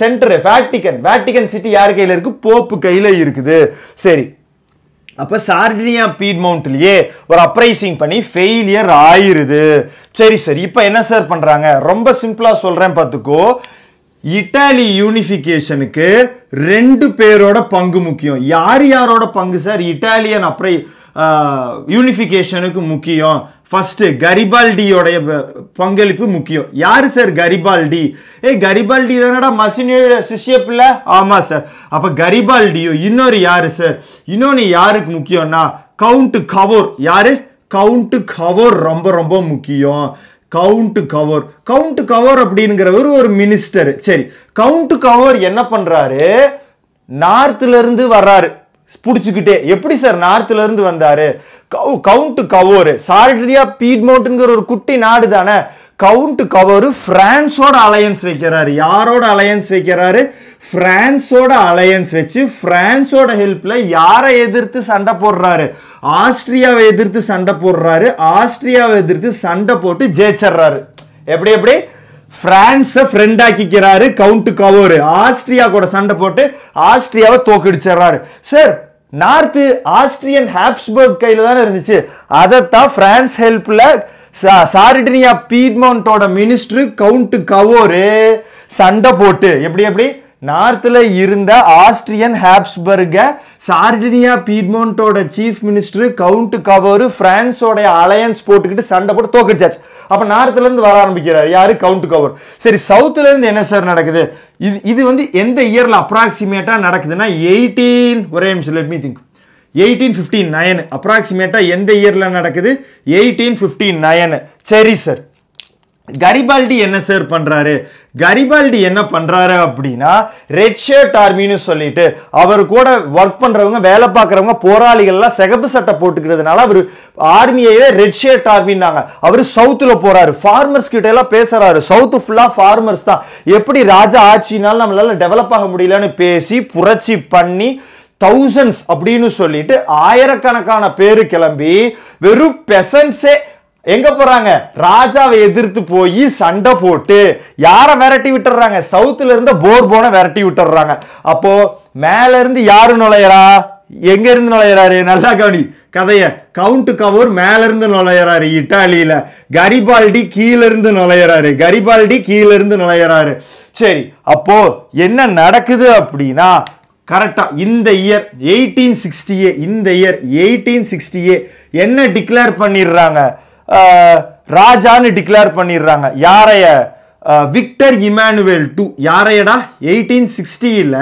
சென்டர் வேட்டிகன் வேட்டிகன் சிட்டி யார் கையில இருக்கு போப்பு கையில இருக்குது சரி அப்போ சார்டினியா மவுண்ட்லயே ஒரு அப்ரைசிங் பண்ணி ஃபெயிலியர் ஆயிருது சரி சரி இப்போ என்ன சார் பண்ணுறாங்க ரொம்ப சிம்பிளாக சொல்கிறேன் பார்த்துக்கோ இட்டாலி யூனிஃபிகேஷனுக்கு ரெண்டு பேரோட பங்கு முக்கியம் யார் யாரோட பங்கு சார் இட்டாலியன் அப்புறம் யூனிஃபிகேஷனுக்கு முக்கியம் ஃபஸ்ட்டு கரிபால்டியோடைய பங்களிப்பு முக்கியம் யார் சார் கரிபால்டி ஏ கரிபால்டி தானடா மசினியோட சிஷ்ய பிள்ளை ஆமாம் சார் அப்போ கரிபால்டியோ இன்னொரு யார் சார் இன்னொன்று யாருக்கு முக்கியம்னா கவுண்ட் கவோர் யார் கவுண்ட் கவோர் ரொம்ப ரொம்ப முக்கியம் கவுண்ட் கவர் கவுண்ட் கவர் அப்படிங்கிறவர் ஒரு மினிஸ்டர் சரி கவுண்ட் கவர் என்ன பண்ணுறாரு இருந்து வர்றாரு பிடிச்சிக்கிட்டே எப்படி சார் இருந்து வந்தார் கவுண்ட் கவோர் பீட் பீட்மோட்டுங்கிற ஒரு குட்டி நாடு தானே கவுண்ட் கவர் பிரான்ஸோட அலையன்ஸ் வைக்கிறாரு யாரோட அலையன்ஸ் வைக்கிறாரு பிரான்ஸோட அலையன்ஸ் வச்சு பிரான்ஸோட ஹெல்ப்ல யாரை எதிர்த்து சண்டை போடுறாரு ஆஸ்திரியாவை எதிர்த்து சண்டை போடுறாரு ஆஸ்திரியாவை எதிர்த்து சண்டை போட்டு ஜெயிச்சிடுறாரு எப்படி எப்படி பிரான்ஸை ஃப்ரெண்ட் ஆக்கிக்கிறாரு கவுண்ட் கவர் ஆஸ்திரியா கூட சண்டை போட்டு ஆஸ்திரியாவை தோக்கடிச்சிடுறாரு சார் நார்த்து ஆஸ்திரியன் ஹாப்ஸ்பர்க் கையில் தானே இருந்துச்சு அதைத்தான் பிரான்ஸ் ஹெல்ப்பில் சாரிட்ரியா பீட்மோன்டோட மினிஸ்டர் கவுண்ட் கவோரு சண்டை போட்டு எப்படி எப்படி நார்த்தில் இருந்த ஆஸ்ட்ரியன் ஹாப்ஸ்பர்கை சார்டினியா பீட்மோன்டோட சீஃப் மினிஸ்டர் கவுண்ட் கவரு பிரான்ஸோடைய அலையன்ஸ் போட்டுக்கிட்டு சண்டை போட்டு தோக்கடிச்சாச்சு அப்போ நார்த்துலேருந்து வர ஆரம்பிக்கிறார் யார் கவுண்ட் கவர் சரி சவுத்துலேருந்து என்ன சார் நடக்குது இது இது வந்து எந்த இயரில் அப்ராக்சிமேட்டாக நடக்குதுன்னா எயிட்டீன் ஒரே நிமிஷம் let me think eighteen fifty nine அப்ராக்சிமேட்டாக எந்த இயரில் நடக்குது எயிட்டீன் ஃபிஃப்டி நைன் சரி சார் கரிபால்டி என்ன சார் பண்ணுறாரு கரிபால்டி என்ன பண்ணுறாரு அப்படின்னா ரெட் ஷர்ட் ஆர்மின்னு சொல்லிட்டு அவர் கூட ஒர்க் பண்ணுறவங்க வேலை பார்க்குறவங்க போராளிகள்லாம் சிகப்பு சட்டை போட்டுக்கிறதுனால அவர் ஆர்மியையே ரெட் ஷர்ட் ஆர்மின்னாங்க அவர் சவுத்தில் போகிறாரு ஃபார்மர்ஸ் கிட்ட எல்லாம் பேசுகிறாரு சவுத்து ஃபுல்லாக ஃபார்மர்ஸ் தான் எப்படி ராஜா ஆட்சினாலும் நம்மளால் டெவலப் ஆக முடியலன்னு பேசி புரட்சி பண்ணி தௌசண்ட்ஸ் அப்படின்னு சொல்லிட்டு ஆயிரக்கணக்கான பேர் கிளம்பி வெறும் பெசன்ஸே எங்க போறாங்க ராஜாவை எதிர்த்து போய் சண்டை போட்டு யாரை விரட்டி விட்டுறாங்க சவுத்துல இருந்து போன விரட்டி விட்டுறாங்க அப்போ மேல இருந்து யாரு நுழையறா எங்க இருந்து நுழையிறாரு நல்லா கவனி கதைய கவுண்ட் கவர் மேல இருந்து நுழையிறாரு இட்டாலியில கரிபால்டி இருந்து நுழையிறாரு கரிபால்டி இருந்து நுழையிறாரு சரி அப்போ என்ன நடக்குது அப்படின்னா கரெக்டாக இந்த இயர் எயிட்டீன் சிக்ஸ்டியே இந்த இயர் எயிட்டீன் சிக்ஸ்டியே என்ன டிக்ளேர் பண்ணிடுறாங்க ராஜான்னு டிக்ளேர் பண்ணிடுறாங்க யாரைய விக்டர் இமானுவேல் டூ யாரையடா எயிட்டீன் சிக்ஸ்டியில்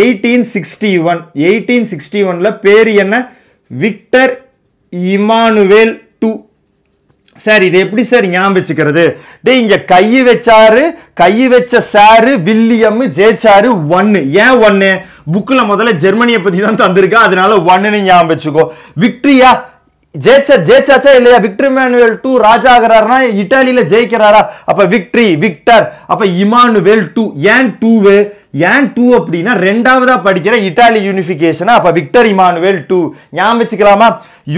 eighteen sixty one eighteen sixty ஒனில் பேர் என்ன விக்டர் இமானுவேல் சார் இது எப்படி சார் ஞாபகிச்சுக்கிறது டே இங்க கை வச்சாரு கை வச்ச சாரு வில்லியம் ஜெயிச்சாரு ஒன்னு ஏன் ஒன்னு புக்கில் முதல்ல ஜெர்மனியை பத்தி தான் தந்திருக்கா அதனால ஒன்னு ஞாபகம் வச்சுக்கோ விக்ட்ரியா ஜெயிச்சா ஜெயிச்சாச்சா இல்லையா விக்டர் மேனுவேல் டூ ராஜா ஆகிறாருனா இட்டாலியில ஜெயிக்கிறாரா அப்ப விக்ட்ரி விக்டர் அப்ப இமானுவேல் டூ ஏன் டூவு ஏன் டூ அப்படின்னா ரெண்டாவதாக படிக்கிற இட்டாலி யூனிஃபிகேஷனா அப்போ விக்டர் இமானுவேல் டூ ஞாபகம் வச்சுக்கலாமா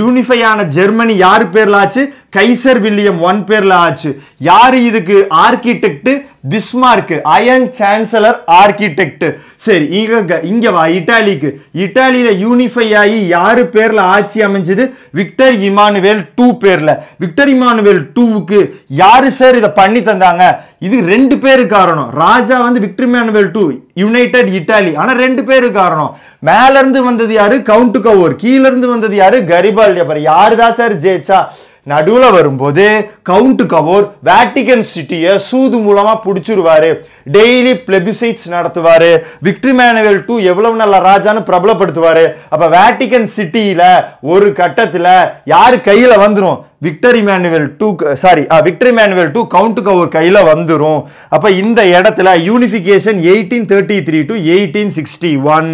யூனிஃபை ஆன ஜெர்மனி யார் பேரில் ஆச்சு கைசர் வில்லியம் ஒன் பேரில் ஆச்சு யார் இதுக்கு architect Bismarck iron chancellor architect சரி இங்க இங்க வா இட்டாலிக்கு இட்டாலியில யூனிஃபை ஆகி யாரு பேர்ல ஆட்சி அமைஞ்சது விக்டர் இமானுவேல் டூ பேர்ல விக்டர் இமானுவேல் டூவுக்கு யாரு சார் இதை பண்ணி தந்தாங்க இது ரெண்டு பேரு காரணம் ராஜா வந்து Victor Emmanuel two united Italy ஆனால் ரெண்டு பேரு காரணம் மேல இருந்து வந்தது யாரு கவுண்ட் கவுர் கீழ இருந்து வந்தது யாரு கரிபால்டி அப்புறம் தான் சார் ஜெயிச்சா நடுவுல வரும்போது கவுண்ட் கவோர் வேட்டிகன் சிட்டியை சூது மூலமா பிடிச்சிருவாரு டெய்லி பிளெபிசைட்ஸ் நடத்துவாரு விக்டரி மேனுவல் டூ எவ்வளவு நல்ல ராஜான்னு பிரபலப்படுத்துவாரு அப்ப வேட்டிகன் சிட்டியில ஒரு கட்டத்துல யாரு கையில வந்துடும் Victor Emmanuel two sorry Victor Emmanuel two கவுண்ட்டுக்கு அவர் கையில் வந்துடும் அப்போ இந்த இடத்துல unification eighteen thirty three to eighteen sixty one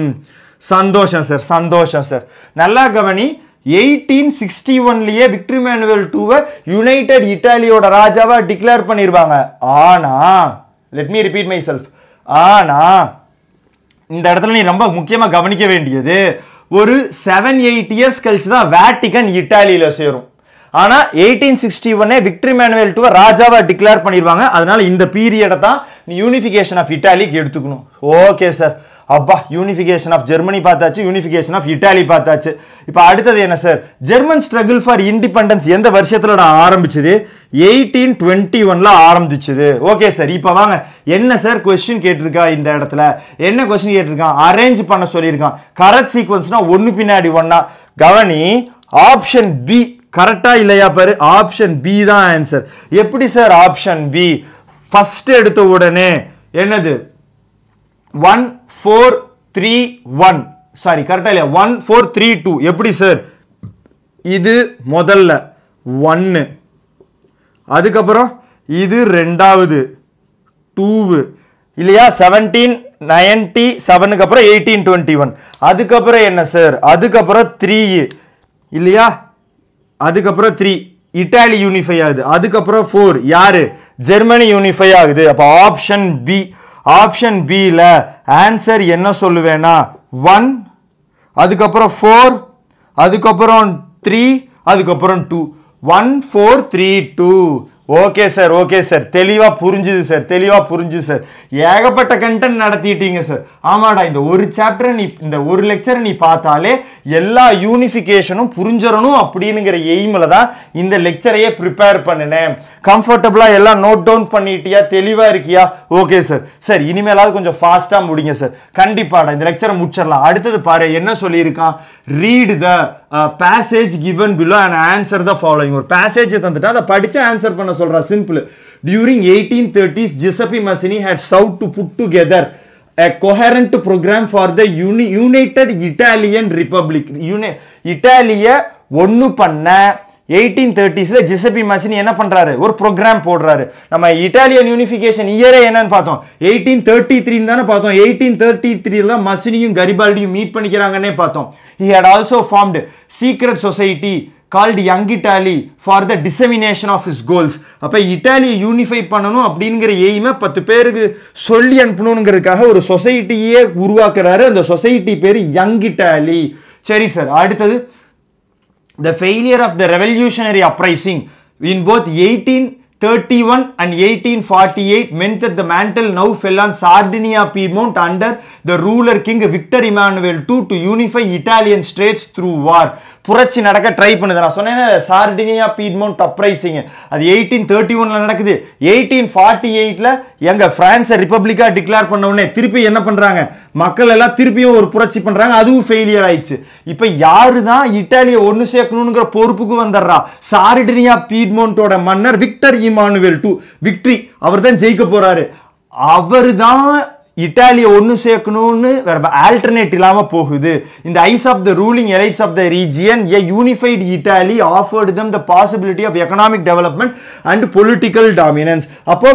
சந்தோஷம் சார் சந்தோஷம் சார் நல்லா கவனி எயிட்டீன் சிக்ஸ்டி ஒன்லேயே விக்டரி மேனுவல் டூவை யுனைடெட் இட்டாலியோட ராஜாவாக டிக்ளேர் பண்ணிடுவாங்க ஆனா let me repeat myself ஆனா இந்த இடத்துல நீ ரொம்ப முக்கியமாக கவனிக்க வேண்டியது ஒரு செவன் எயிட் இயர்ஸ் கழிச்சு தான் வேட்டிகன் இட்டாலியில் சேரும் ஆனா எயிட்டீன் சிக்ஸ்டி ஒன்னே விக்டரி மேனுவேல் டூ ராஜாவை டிக்ளேர் பண்ணிடுவாங்க அதனால இந்த பீரியடை தான் யூனிஃபிகேஷன் ஆஃப் இட்டாலிக்கு எடுத்துக்கணும் ஓகே சார் அப்பா யூனிஃபிகேஷன் ஆஃப் ஜெர்மனி பார்த்தாச்சு யூனிஃபிகேஷன் ஆஃப் இட்டாலி பார்த்தாச்சு இப்போ அடுத்தது என்ன sir German struggle for independence எந்த வருஷத்தில் நான் ஆரம்பிச்சது எயிட்டீன் டுவெண்ட்டி ஒன்ல ஆரம்பிச்சது ஓகே சார் இப்போ வாங்க என்ன சார் கொஸ்டின் கேட்டிருக்கா இந்த இடத்துல என்ன கொஸ்டின் கேட்டிருக்கான் அரேஞ்ச் பண்ண சொல்லியிருக்கான் கரெக்ட் சீக்வன்ஸ்னா ஒன்று பின்னாடி ஒன்னா கவனி ஆப்ஷன் பி கரெக்டா இல்லையா பாரு ஆப்ஷன் பி தான் ஆன்சர் எப்படி சார் ஆப்ஷன் பி ஃபர்ஸ்ட் எடுத்த உடனே என்னது one four three one sorry கரெக்டா இல்லையா ஒன் ஃபோர் த்ரீ டூ எப்படி சார் இது முதல்ல ஒன்னு அதுக்கப்புறம் இது ரெண்டாவது டூவு இல்லையா செவன்டீன் நைன்டி செவனுக்கு அப்புறம் எயிட்டீன் டுவெண்ட்டி ஒன் அதுக்கப்புறம் என்ன சார் அதுக்கப்புறம் த்ரீ இல்லையா அதுக்கப்புறம் த்ரீ இட்டாலி யூனிஃபை ஆகுது அதுக்கப்புறம் ஃபோர் யார் ஜெர்மனி யூனிஃபை ஆகுது அப்போ ஆப்ஷன் பி ஆப்ஷன் பியில் ஆன்சர் என்ன சொல்லுவேன்னா ஒன் அதுக்கப்புறம் ஃபோர் அதுக்கப்புறம் த்ரீ அதுக்கப்புறம் two one four three two okay sir okay sir தெளிவாக புரிஞ்சுது சார் தெளிவாக புரிஞ்சுது சார் ஏகப்பட்ட கண்டென்ட் நடத்திட்டீங்க சார் ஆமாடா இந்த ஒரு சாப்டரை நீ இந்த ஒரு லெக்சரை நீ பார்த்தாலே எல்லா யூனிஃபிகேஷனும் புரிஞ்சிடணும் அப்படின்னுங்கிற எய்மில் தான் இந்த லெக்சரையே ப்ரிப்பேர் பண்ணினேன் கம்ஃபர்டபுளாக எல்லாம் நோட் டவுன் பண்ணிட்டியா தெளிவாக இருக்கியா ஓகே சார் சார் இனிமேலாவது கொஞ்சம் ஃபாஸ்ட்டாக முடிங்க சார் கண்டிப்பாடா இந்த லெக்சரை முடிச்சிடலாம் அடுத்தது பாரு என்ன சொல்லியிருக்கான் read the passage given below and answer the following ஒரு பேசேஜை தந்துட்டு அதை படித்து ஆன்சர் பண்ண சொல்றா simple during eighteen thirties Giuseppe Mazzini had sought to put together a coherent programme for the uni united Italian republic Uni இட்டாலிய ஒன்று பண்ண எயிட்டீன் தேர்ட்டிஸில் ஜிசபி மசினி என்ன பண்ணுறாரு ஒரு ப்ரோக்ராம் போடுறாரு நம்ம இட்டாலியன் யூனிஃபிகேஷன் இயரே என்னன்னு பார்த்தோம் எயிட்டீன் தேர்ட்டி த்ரீன்னு தானே பார்த்தோம் எயிட்டீன் தேர்ட்டி த்ரீல மசினியும் கரிபால்டியும் மீட் பண்ணிக்கிறாங்கன்னே பார்த்தோம் he had also formed secret society called young Italy for the dissemination of his goals அப்போ இட்டாலியை யூனிஃபை பண்ணணும் அப்படிங்கிற எய்மை பத்து பேருக்கு சொல்லி அனுப்பணுங்கிறதுக்காக ஒரு சொசைட்டியே உருவாக்குறாரு அந்த சொசைட்டி பேர் யங் இட்டாலி சரி சார் அடுத்தது the failure of the revolutionary uprising in both eighteen thirty one and eighteen forty eight meant that the mantle now fell on Sardinia Piedmont under the ruler king Victor Emmanuel two to unify Italian states through war புரட்சி நடக்க try பண்ணுது நான் சொன்னேன் Sardinia Piedmont uprising அது eighteen thirty ஒன்ல நடக்குது eighteen forty எயிட்ல எங்க பிரான்ஸை ரிப்பப்ளிக்கா டிக்ளேர் பண்ண உடனே திருப்பி என்ன பண்றாங்க மக்கள் எல்லாம் திருப்பியும் ஒரு புரட்சி பண்றாங்க அதுவும் ஃபெயிலியர் ஆயிடுச்சு இப்போ யாரு தான் இட்டாலிய ஒன்று சேர்க்கணுங்கிற பொறுப்புக்கு வந்துடுறா சார்டினியா பீட்மோன்டோட மன்னர் விக்டர் இமானுவேல் டூ விக்ட்ரி அவர் தான் ஜெயிக்க போறாரு அவர் தான் இட்டாலியை ஒன்று சேர்க்கணும்னு வேற ஆல்டர்னேட் இல்லாமல் போகுது இந்த eyes of the ruling elites of the region a unified Italy offered them the possibility of economic development and political dominance அப்போ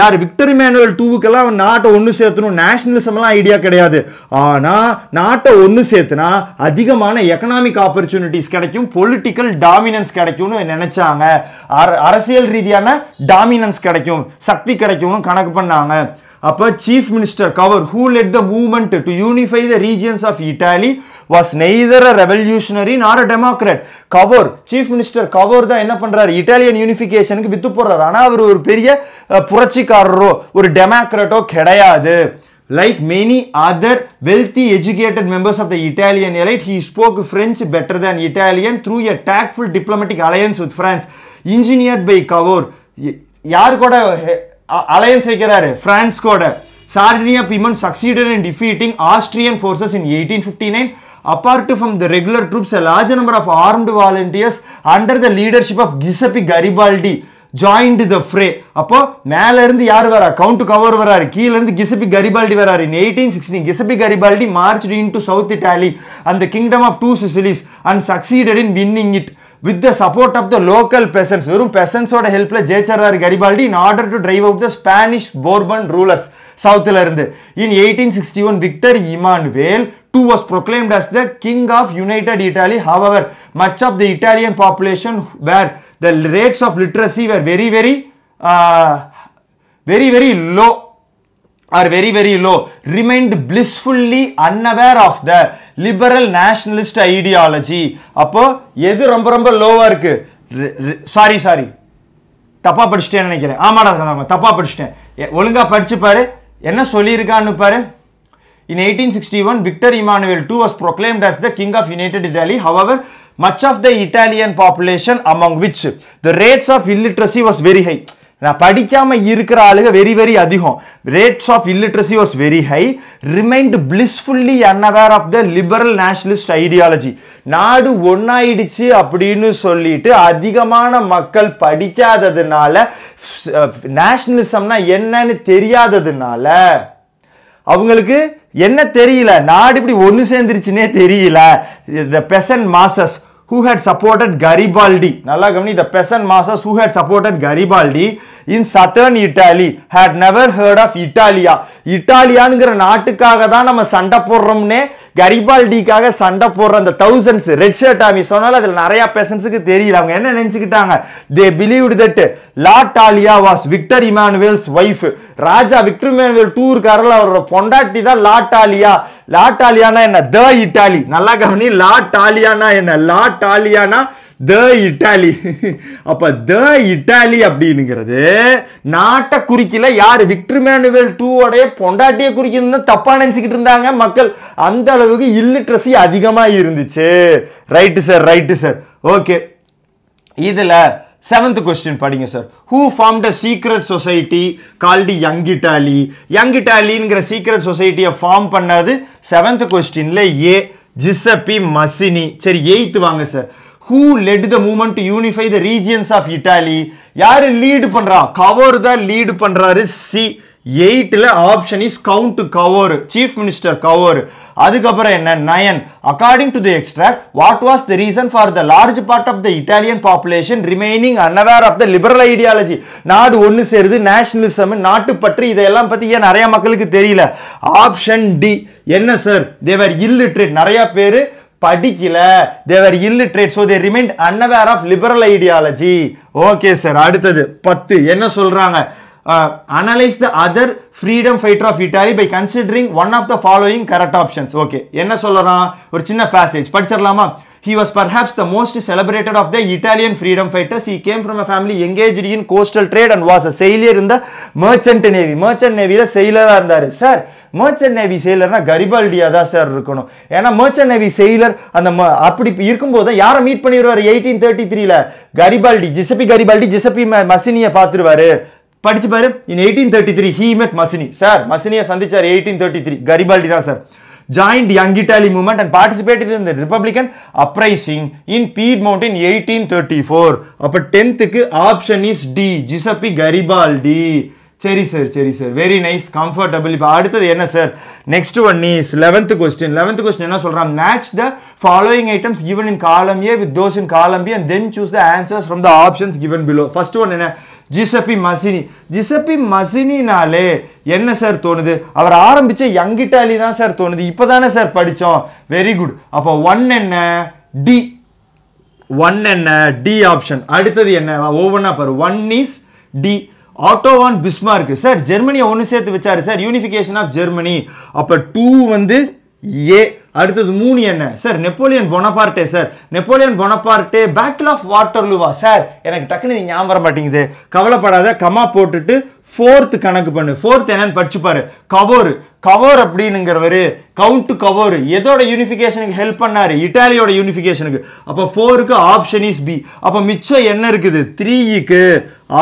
யார் விக்டர் மேனுவல் டூவுக்கெல்லாம் நாட்டை ஒன்று சேர்த்தணும் நேஷனலிசம்லாம் ஐடியா கிடையாது ஆனால் நாட்டை ஒன்று சேர்த்துனா அதிகமான எக்கனாமிக் ஆப்பர்ச்சுனிட்டிஸ் கிடைக்கும் பொலிட்டிக்கல் டாமினன்ஸ் கிடைக்கும்னு நினைச்சாங்க அரசியல் ரீதியான டாமினன்ஸ் கிடைக்கும் சக்தி கிடைக்கும்னு கணக்கு பண்ணாங்க அப்போ chief minister Cavour who led the movement to unify the regions of Italy was neither a revolutionary nor a democrat Cavour chief minister Cavour தான் என்ன பண்ணுறாரு இட்டாலியன் யூனிஃபிகேஷனுக்கு வித்து போடுறாரு ஆனால் அவர் ஒரு பெரிய புரட்சிக்காரரோ ஒரு டெமோக்ராட்டோ கிடையாது like many other wealthy educated members of the Italian elite he spoke French better than Italian through a tactful diplomatic alliance with France engineer by Cavour யார் கூட அலையன்ஸ் வைக்கிறாரு பிரான்ஸ் கூட Sardinia Piedmont succeeded in defeating Austrian forces in eighteen fifty nine apart from the regular troops, a large number of armed volunteers under the leadership of Giuseppe Garibaldi joined the fray அப்போ மேலேருந்து யார் வரா count cover வராரு இருந்து Giuseppe Garibaldi வராரு in eighteen sixteen Giuseppe Garibaldi march in to south Italy அந்த kingdom of two Sicilies and succeeded in winning it with the support of the local peasants வெறும் பெசன்ஸோட ஹெல்ப்ல ஜெயிச்சார் Garibaldi in order to drive out the Spanish Bourbon rulers சவுத்தில் இருந்து in eighteen sixty one Victor Emmanuel two was proclaimed as the king of united Italy however much of the Italian population where the rates of literacy were very very very very low are very very low remained blissfully unaware of the liberal nationalist ideology அப்போ எது ரொம்ப ரொம்ப லோவாக இருக்கு sorry sorry தப்பாக படிச்சுட்டேன்னு நினைக்கிறேன் ஆமாடா ஆமாம் தப்பாக படிச்சுட்டேன் ஒழுங்காக படிச்சுப்பாரு என்ன சொல்லியிருக்கான்னு பாரு In 1861, Victor Emmanuel II was proclaimed as the King of United Italy. However, much of the Italian population, among which the rates of illiteracy was very high. நான் படிக்காமல் இருக்கிற ஆளுங்க வெரி வெரி அதிகம் rates of illiteracy was very high remained blissfully unaware of the liberal nationalist ideology நாடு ஒன்றாயிடுச்சு அப்படின்னு சொல்லிட்டு அதிகமான மக்கள் படிக்காததுனால நேஷனலிசம்னா என்னன்னு தெரியாததுனால அவங்களுக்கு என்ன தெரியல நாடு இப்படி ஒன்று சேர்ந்துருச்சுன்னே தெரியல the peasant masses who had supported Garibaldi, Nalla கம்னி, the peasant masses who had supported Garibaldi in southern Italy had never heard of Italia. Italia நாட்டுக்காக நாட்டுக்காகதான் நம்ம சண்டை போடுறோம்னே கரிபால்டிக்காக சண்டை போடுற அந்த தௌசண்ட்ஸ் ரெட் ஷர்ட் ஆமி சொன்னாலும் அதில் நிறைய பெர்சன்ஸுக்கு தெரியல அவங்க என்ன நினச்சிக்கிட்டாங்க they believe that Alia was Victor Emmanuel's wife ராஜா விக்டர் இமானுவேல் டூருக்காரில் அவரோட பொண்டாட்டி தான் லாட்டாலியா ஆலியானா என்ன த இட்டாலி நல்லா கவனி லாட்டாலியானா என்ன லாட்டாலியானா த இட்டாலி அப்போ த இட்டாலி அப்படின்னுங்கிறது நாட்டை குறிக்கல யார் விக்டர் மேனுவல் டூவோடைய பொண்டாட்டியை குறிக்கணும்னு தப்பாக நினச்சிக்கிட்டு இருந்தாங்க மக்கள் அந்த அளவுக்கு இல்லிட்ரஸி அதிகமாக இருந்துச்சு right sir right sir okay இதில் செவன்த் கொஸ்டின் படிங்க sir who form the secret society called young Italy Young இட்டாலிங்கிற சீக்ரெட் சொசைட்டியை ஃபார்ம் பண்ணது செவன்த் கொஸ்டினில் ஏ ஜிசப்பி மசினி சரி எயித்து வாங்க sir who led the movement unify the regions of Italy யார் lead பண்ணுறா கவர் தான் லீடு பண்ணுறாரு சி எயிட்டில் option is Count Cavour chief minister Cavour அதுக்கப்புறம் என்ன nine according to the extract what was the reason for the large part of the Italian population remaining unaware of the liberal ideology நாடு ஒன்று சேருது nationalism நாட்டு பற்றி இதையெல்லாம் பற்றி ஏன் நிறைய மக்களுக்கு தெரியல ஆப்ஷன் டி என்ன சார் தேவர் இல்லிட்ரேட் நிறைய பேர் படிக்கல they were illiterate so they remained unaware of liberal ideology okay sir அடுத்தது பத்து என்ன சொல்கிறாங்க analyse the other freedom fighter of Italy by considering one of the following correct options okay என்ன சொல்லலாம் ஒரு சின்ன பேசேஜ் படிச்சிடலாமா He was perhaps the most celebrated of the Italian freedom fighters. He came from a family engaged in coastal trade and was a sailor in the merchant navy. Merchant navy the sailor and there is sir. Merchant navy செயலர்னா கரிபால்டியா தான் sir இருக்கணும் ஏன்னா merchant navy செயலர் அந்த அப்படி இருக்கும்போது தான் யாரை மீட் பண்ணிடுவார் எயிட்டீன் தேர்ட்டி த்ரீல கரிபால்டி ஜிசபி கரிபால்டி ஜிசபி மசினியை பார்த்துருவாரு படிச்சு in eighteen thirty three he met Mazzini sir மசினியை சந்திச்சார் எயிட்டீன் தேர்ட்டி த்ரீ கரிபால்டி தான் sir joined Young Italy movement and participated in the Republican uprising in Piedmont in 1834. அப்பு 10th option is D. Giuseppe Garibaldi. சரி sir சரி sir very nice comfortable இப்போ அடுத்தது என்ன sir next one is eleventh question eleventh question என்ன சொல்கிறான் match the following items given in column A with those in column B and then choose the answers from the options given below first one என்ன Giuseppe Mazini ஜிசப்பி மசினினாலே என்ன sir தோணுது அவர் ஆரம்பித்த Italy தான் sir தோணுது இப்போ தானே சார் படித்தோம் வெரி குட் அப்போ ஒன் என்ன டி ஒன் என்ன டி ஆப்ஷன் அடுத்தது என்ன ஒவ்வொன்றா பாரு one is D Otto von Bismarck sir ஜெர்மனியை ஒன்று சேர்த்து வச்சாரு சார் யூனிஃபிகேஷன் ஆஃப் ஜெர்மனி அப்போ டூ வந்து ஏ அடுத்தது மூணு என்ன sir Napoleon Bonaparte sir Napoleon Bonaparte battle of வாட்டர்லூவா சார் எனக்கு டக்குன்னு ஞாபகம் வர மாட்டேங்குது கவலைப்படாத கமா போட்டுட்டு ஃபோர்த்து கணக்கு பண்ணு ஃபோர்த் என்னன்னு படிச்சுப்பாரு கவோர் கவர் அப்படின்னுங்கிறவர் கவுண்ட் கவர் எதோட யூனிஃபிகேஷனுக்கு ஹெல்ப் பண்ணார் இட்டாலியோட யூனிஃபிகேஷனுக்கு அப்போ ஃபோருக்கு ஆப்ஷன் இஸ் பி அப்போ மிச்சம் என்ன இருக்குது த்ரீக்கு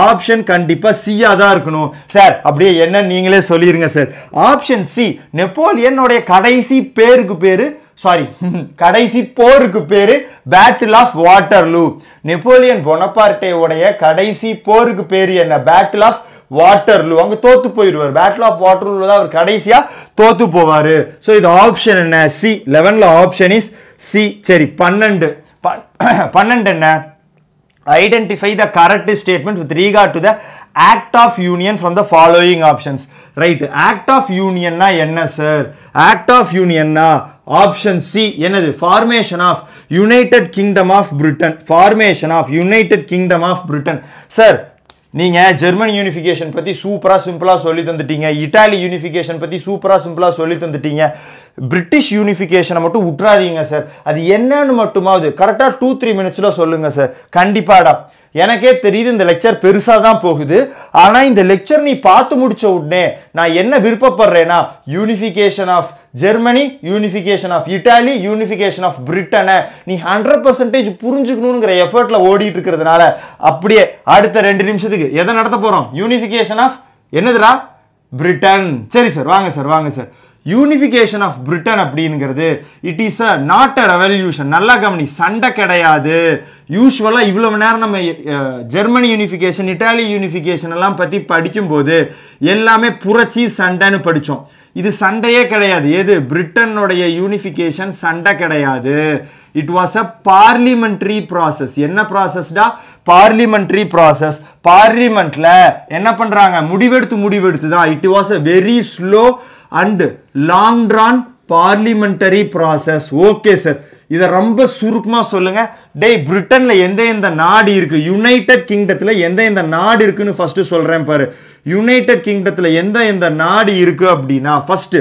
ஆப்ஷன் கண்டிப்பாக சியாக தான் இருக்கணும் சார் அப்படியே என்ன நீங்களே சொல்லிடுங்க சார் ஆப்ஷன் சி நெப்போலியனுடைய கடைசி பேருக்கு பேர் சாரி கடைசி போருக்கு பேரு பேட்டில் ஆஃப் லூ நெப்போலியன் உடைய கடைசி போருக்கு பேர் என்ன பேட்டில் ஆஃப் லூ அங்கே தோத்து போயிடுவார் பேட்டில் ஆஃப் லூ தான் அவர் கடைசியாக தோத்து போவார் ஸோ இது ஆப்ஷன் என்ன சி லெவனில் ஆப்ஷன் இஸ் சி சரி பன்னெண்டு பன்னெண்டு என்ன identify the correct statement with regard to the act of union from the following options right act of union na enna sir act of union na option c enadhu formation of united kingdom of britain formation of united kingdom of britain sir நீங்கள் German unification பற்றி சூப்பராக சிம்பிளாக சொல்லி தந்துட்டீங்க Italy unification பற்றி சூப்பராக சிம்பிளாக சொல்லி தந்துட்டீங்க British யூனிஃபிகேஷனை மட்டும் விட்றாதீங்க சார் அது என்னன்னு மட்டுமாவது கரெக்டாக டூ த்ரீ மினிட்ஸில் சொல்லுங்கள் சார் கண்டிப்பாடா எனக்கே தெரியுது இந்த லெக்சர் பெருசாக தான் போகுது ஆனால் இந்த லெக்சர் நீ பார்த்து முடிச்ச உடனே நான் என்ன விருப்பப்படுறேன்னா unification of Germany unification of Italy unification of பிரிட்டனை நீ ஹண்ட்ரட் பர்சன்டேஜ் புரிஞ்சுக்கணுங்கிற எஃபர்ட்டில் ஓடிட்டு இருக்கிறதுனால அப்படியே அடுத்த ரெண்டு நிமிஷத்துக்கு எதை நடத்த போகிறோம் யூனிஃபிகேஷன் ஆஃப் என்னதுடா பிரிட்டன் சரி சார் வாங்க சார் வாங்க சார் யூனிஃபிகேஷன் ஆஃப் பிரிட்டன் அப்படிங்கிறது it is a not a revolution நல்லா கவனி சண்டை கிடையாது யூஸ்வலாக இவ்வளோ நேரம் நம்ம ஜெர்மனி யூனிஃபிகேஷன் இட்டாலி யூனிஃபிகேஷன் எல்லாம் பற்றி படிக்கும்போது எல்லாமே புரட்சி சண்டைன்னு படித்தோம் இது சண்டையே கிடையாது எது பிரிட்டனுடைய யூனிஃபிகேஷன் சண்டை கிடையாது it was a parliamentary process என்ன ப்ராசஸ்டா பார்லிமெண்ட்ரி ப்ராசஸ் பார்லிமெண்ட்ல என்ன பண்றாங்க முடிவெடுத்து முடிவெடுத்து தான் it was a very slow and long drawn parliamentary process okay sir இதை ரொம்ப சுருக்கமாக சொல்லுங்கள் டேய் பிரிட்டனில் எந்த எந்த நாடு இருக்குது யுனைடெட் கிங்டத்தில் எந்த எந்த நாடு இருக்குன்னு ஃபஸ்ட்டு சொல்கிறேன் பாரு யுனைடெட் கிங்டத்தில் எந்த எந்த நாடு இருக்குது அப்படின்னா ஃபஸ்ட்டு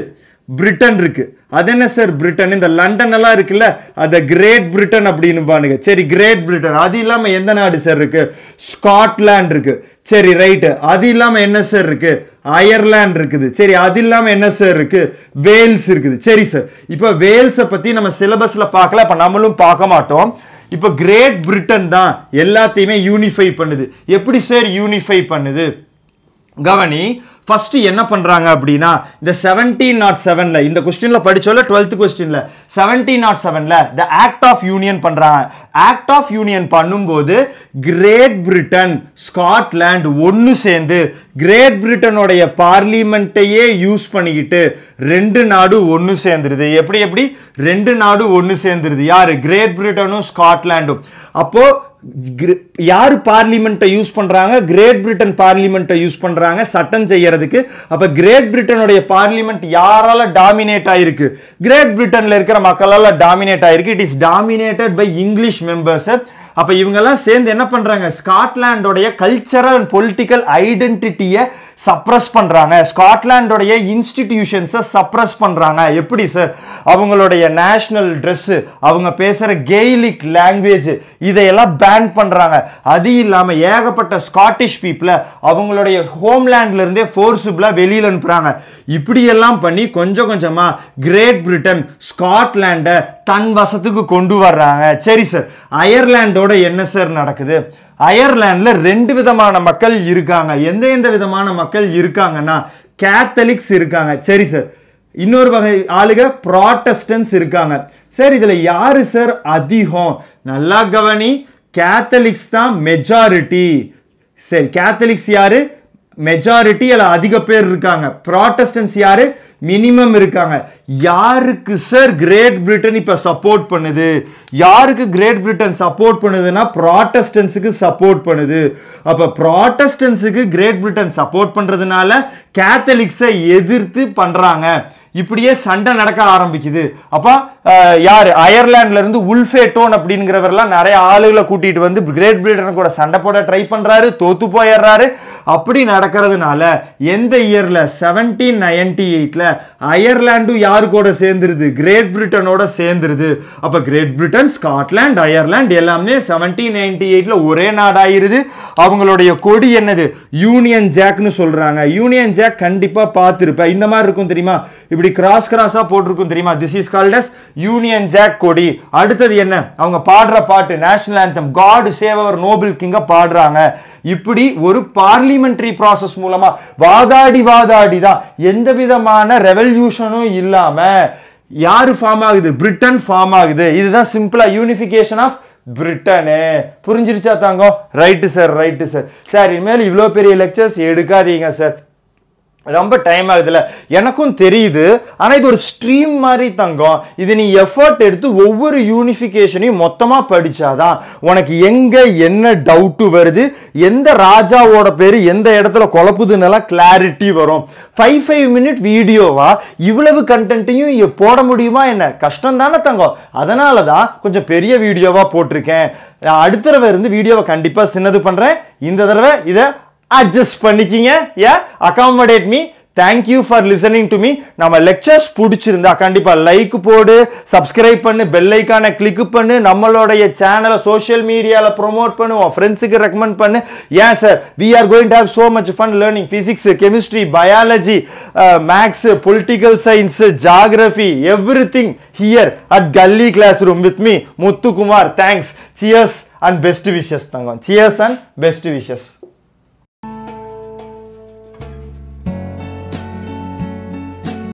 பிரிட்டன் இருக்கு அது என்ன சார் பிரிட்டன் இந்த லண்டன் எல்லாம் இருக்குல்ல அத கிரேட் பிரிட்டன் அப்படின்னு பானுங்க சரி கிரேட் பிரிட்டன் அது இல்லாம எந்த நாடு சார் இருக்கு ஸ்காட்லாண்ட் இருக்கு சரி ரைட்டு அது இல்லாம என்ன சார் இருக்கு அயர்லாண்ட் இருக்குது சரி அது இல்லாமல் என்ன சார் இருக்குது வேல்ஸ் இருக்குது சரி சார் இப்போ வேல்ஸை பற்றி நம்ம சிலபஸில் பார்க்கல அப்போ நம்மளும் பார்க்க மாட்டோம் இப்போ கிரேட் பிரிட்டன் தான் எல்லாத்தையுமே யூனிஃபை பண்ணுது எப்படி சார் யூனிஃபை பண்ணுது கவனி ஃபஸ்ட்டு என்ன பண்ணுறாங்க அப்படின்னா இந்த செவன்டீன் நாட் செவனில் இந்த கொஸ்டினில் படித்தோல டுவெல்த் கொஸ்டினில் செவன்டீன் நாட் செவனில் த ஆக்ட் ஆஃப் யூனியன் பண்ணுறாங்க ஆக்ட் ஆஃப் யூனியன் பண்ணும்போது கிரேட் பிரிட்டன் ஸ்காட்லாண்ட் ஒன்று சேர்ந்து கிரேட் பிரிட்டனுடைய பார்லிமெண்ட்டையே யூஸ் பண்ணிக்கிட்டு ரெண்டு நாடு ஒன்று சேர்ந்துருது எப்படி எப்படி ரெண்டு நாடு ஒன்று சேர்ந்துருது யார் கிரேட் பிரிட்டனும் ஸ்காட்லாண்டும் அப்போது யார் பார்லிமெண்ட்டை யூஸ் பண்ணுறாங்க கிரேட் பிரிட்டன் பார்லிமெண்ட்டை யூஸ் பண்ணுறாங்க சட்டம் செய்யறதுக்கு அப்போ கிரேட் பிரிட்டனுடைய பார்லிமெண்ட் யாரால டாமினேட் ஆயிருக்கு கிரேட் பிரிட்டனில் இருக்கிற மக்களால் டாமினேட் ஆயிருக்கு it is dominated by English மெம்பர்ஸை அப்போ இவங்கெல்லாம் சேர்ந்து என்ன பண்ணுறாங்க ஸ்காட்லாண்டோடைய கல்ச்சரல் அண்ட் பொலிட்டிக்கல் ஐடென்டிட்டியை சப்ரஸ் பண்ணுறாங்க ஸ்காட்லாண்டோடைய இன்ஸ்டிடியூஷன்ஸை சப்ரஸ் பண்ணுறாங்க எப்படி சார் அவங்களுடைய நேஷ்னல் ட்ரெஸ்ஸு அவங்க பேசுகிற கெய்லிக் லாங்குவேஜ் இதையெல்லாம் பேன் பண்ணுறாங்க அது இல்லாமல் ஏகப்பட்ட ஸ்காட்டிஷ் பீப்புளை அவங்களுடைய ஹோம்லேண்ட்லேருந்தே ஃபோர்ஸுபிளாக வெளியில் அனுப்புகிறாங்க இப்படியெல்லாம் பண்ணி கொஞ்சம் கொஞ்சமாக கிரேட் பிரிட்டன் ஸ்காட்லாண்டை தன் வசத்துக்கு கொண்டு வர்றாங்க சரி சார் அயர்லாண்டோட என்ன சார் நடக்குது அயர்லாண்டில் ரெண்டு விதமான மக்கள் இருக்காங்க எந்த எந்த விதமான மக்கள் இருக்காங்கன்னா கேத்தலிக்ஸ் இருக்காங்க சரி சார் இன்னொரு வகை ஆளுக ப்ராட்டஸ்டன்ஸ் இருக்காங்க சார் இதில் யார் சார் அதிகம் நல்லா கவனி கேத்தலிக்ஸ் தான் மெஜாரிட்டி சரி கேத்தலிக்ஸ் யாரு மெஜாரிட்டி அதில் அதிக பேர் இருக்காங்க ப்ராட்டஸ்டன்ஸ் யாரு மினிமம் இருக்காங்க யாருக்கு சார் கிரேட் பிரிட்டன் இப்போ சப்போர்ட் பண்ணுது யாருக்கு கிரேட் பிரிட்டன் சப்போர்ட் பண்ணுதுன்னா ப்ராட்டஸ்டன்ஸுக்கு சப்போர்ட் பண்ணுது அப்போ ப்ராட்டஸ்டன்ஸுக்கு கிரேட் பிரிட்டன் சப்போர்ட் பண்ணுறதுனால கேத்தலிக்ஸை எதிர்த்து பண்ணுறாங்க இப்படியே சண்டை நடக்க ஆரம்பிக்குது அப்போ யார் உல்ஃபே உல்ஃபேட்டோன் அப்படிங்கிறவரெல்லாம் நிறைய ஆளுகளை கூட்டிகிட்டு வந்து கிரேட் பிரிட்டன் கூட சண்டை போட ட்ரை பண்ணுறாரு தோத்து போயிடுறாரு அப்படி நடக்கிறதுனால எந்த இயரில் செவன்டீன் நைன்டி எயிட்டில் அயர்லாண்டும் யார் யார் கூட சேர்ந்துருது கிரேட் பிரிட்டனோட சேர்ந்துருது அப்போ கிரேட் பிரிட்டன் ஸ்காட்லாண்ட் அயர்லாண்ட் எல்லாமே செவன்டீன் நைன்டி எயிட்டில் ஒரே நாடாயிருது அவங்களுடைய கொடி என்னது யூனியன் ஜாக்னு சொல்கிறாங்க யூனியன் ஜாக் கண்டிப்பாக பார்த்துருப்பேன் இந்த மாதிரி இருக்கும் தெரியுமா இப்படி கிராஸ் கிராஸாக போட்டிருக்கும் தெரியுமா this is called as Union Jack கொடி அடுத்தது என்ன அவங்க பாடுற பாட்டு national anthem God save our noble கிங்கை பாடுறாங்க இப்படி ஒரு பார்லிமெண்ட்ரி ப்ராசஸ் மூலமாக வாதாடி வாதாடி தான் எந்த விதமான ரெவல்யூஷனும் இல்லாம இல்லாம யாரு ஃபார்ம் ஆகுது பிரிட்டன் ஃபார்ம் ஆகுது இதுதான் சிம்பிளா யூனிஃபிகேஷன் ஆஃப் பிரிட்டனு புரிஞ்சிருச்சா தாங்க right sir right sir sir இனிமேல் இவ்வளோ பெரிய லெக்சர்ஸ் எடுக்காதீங்க சார் ரொம்ப டைம் ஆகுதுல்ல எனக்கும் தெரியுது ஆனால் இது ஒரு ஸ்ட்ரீம் மாதிரி தங்கம் இது நீ எஃபர்ட் எடுத்து ஒவ்வொரு யூனிஃபிகேஷனையும் மொத்தமாக படித்தாதான் உனக்கு எங்கே என்ன டவுட்டு வருது எந்த ராஜாவோட பேர் எந்த இடத்துல குழப்புதுன்னெல்லாம் கிளாரிட்டி வரும் ஃபைவ் ஃபைவ் மினிட் வீடியோவா இவ்வளவு கண்டென்ட்டையும் போட முடியுமா என்ன கஷ்டம் தானே தங்கம் அதனால தான் கொஞ்சம் பெரிய வீடியோவாக போட்டிருக்கேன் நான் அடுத்த தடவை இருந்து வீடியோவை கண்டிப்பாக சின்னது பண்ணுறேன் இந்த தடவை இதை அட்ஜஸ்ட் பண்ணிக்கிங்க a accommodate me thank you for listening to me நம்ம லெக்சர்ஸ் பிடிச்சிருந்தா கண்டிப்பாக லைக் போடு சப்ஸ்கிரைப் பண்ணு பெல் ஐக்கானை கிளிக் பண்ணு நம்மளுடைய சேனலை சோஷியல் மீடியாவில் ப்ரொமோட் பண்ணு உன் ஃப்ரெண்ட்ஸுக்கு ரெக்கமெண்ட் பண்ணு ஏன் sir we are going to have so much fun learning physics chemistry biology maths political science geography everything here at Galli class classroom with me Muthukumar thanks cheers and best wishes தங்கம் cheers and best wishes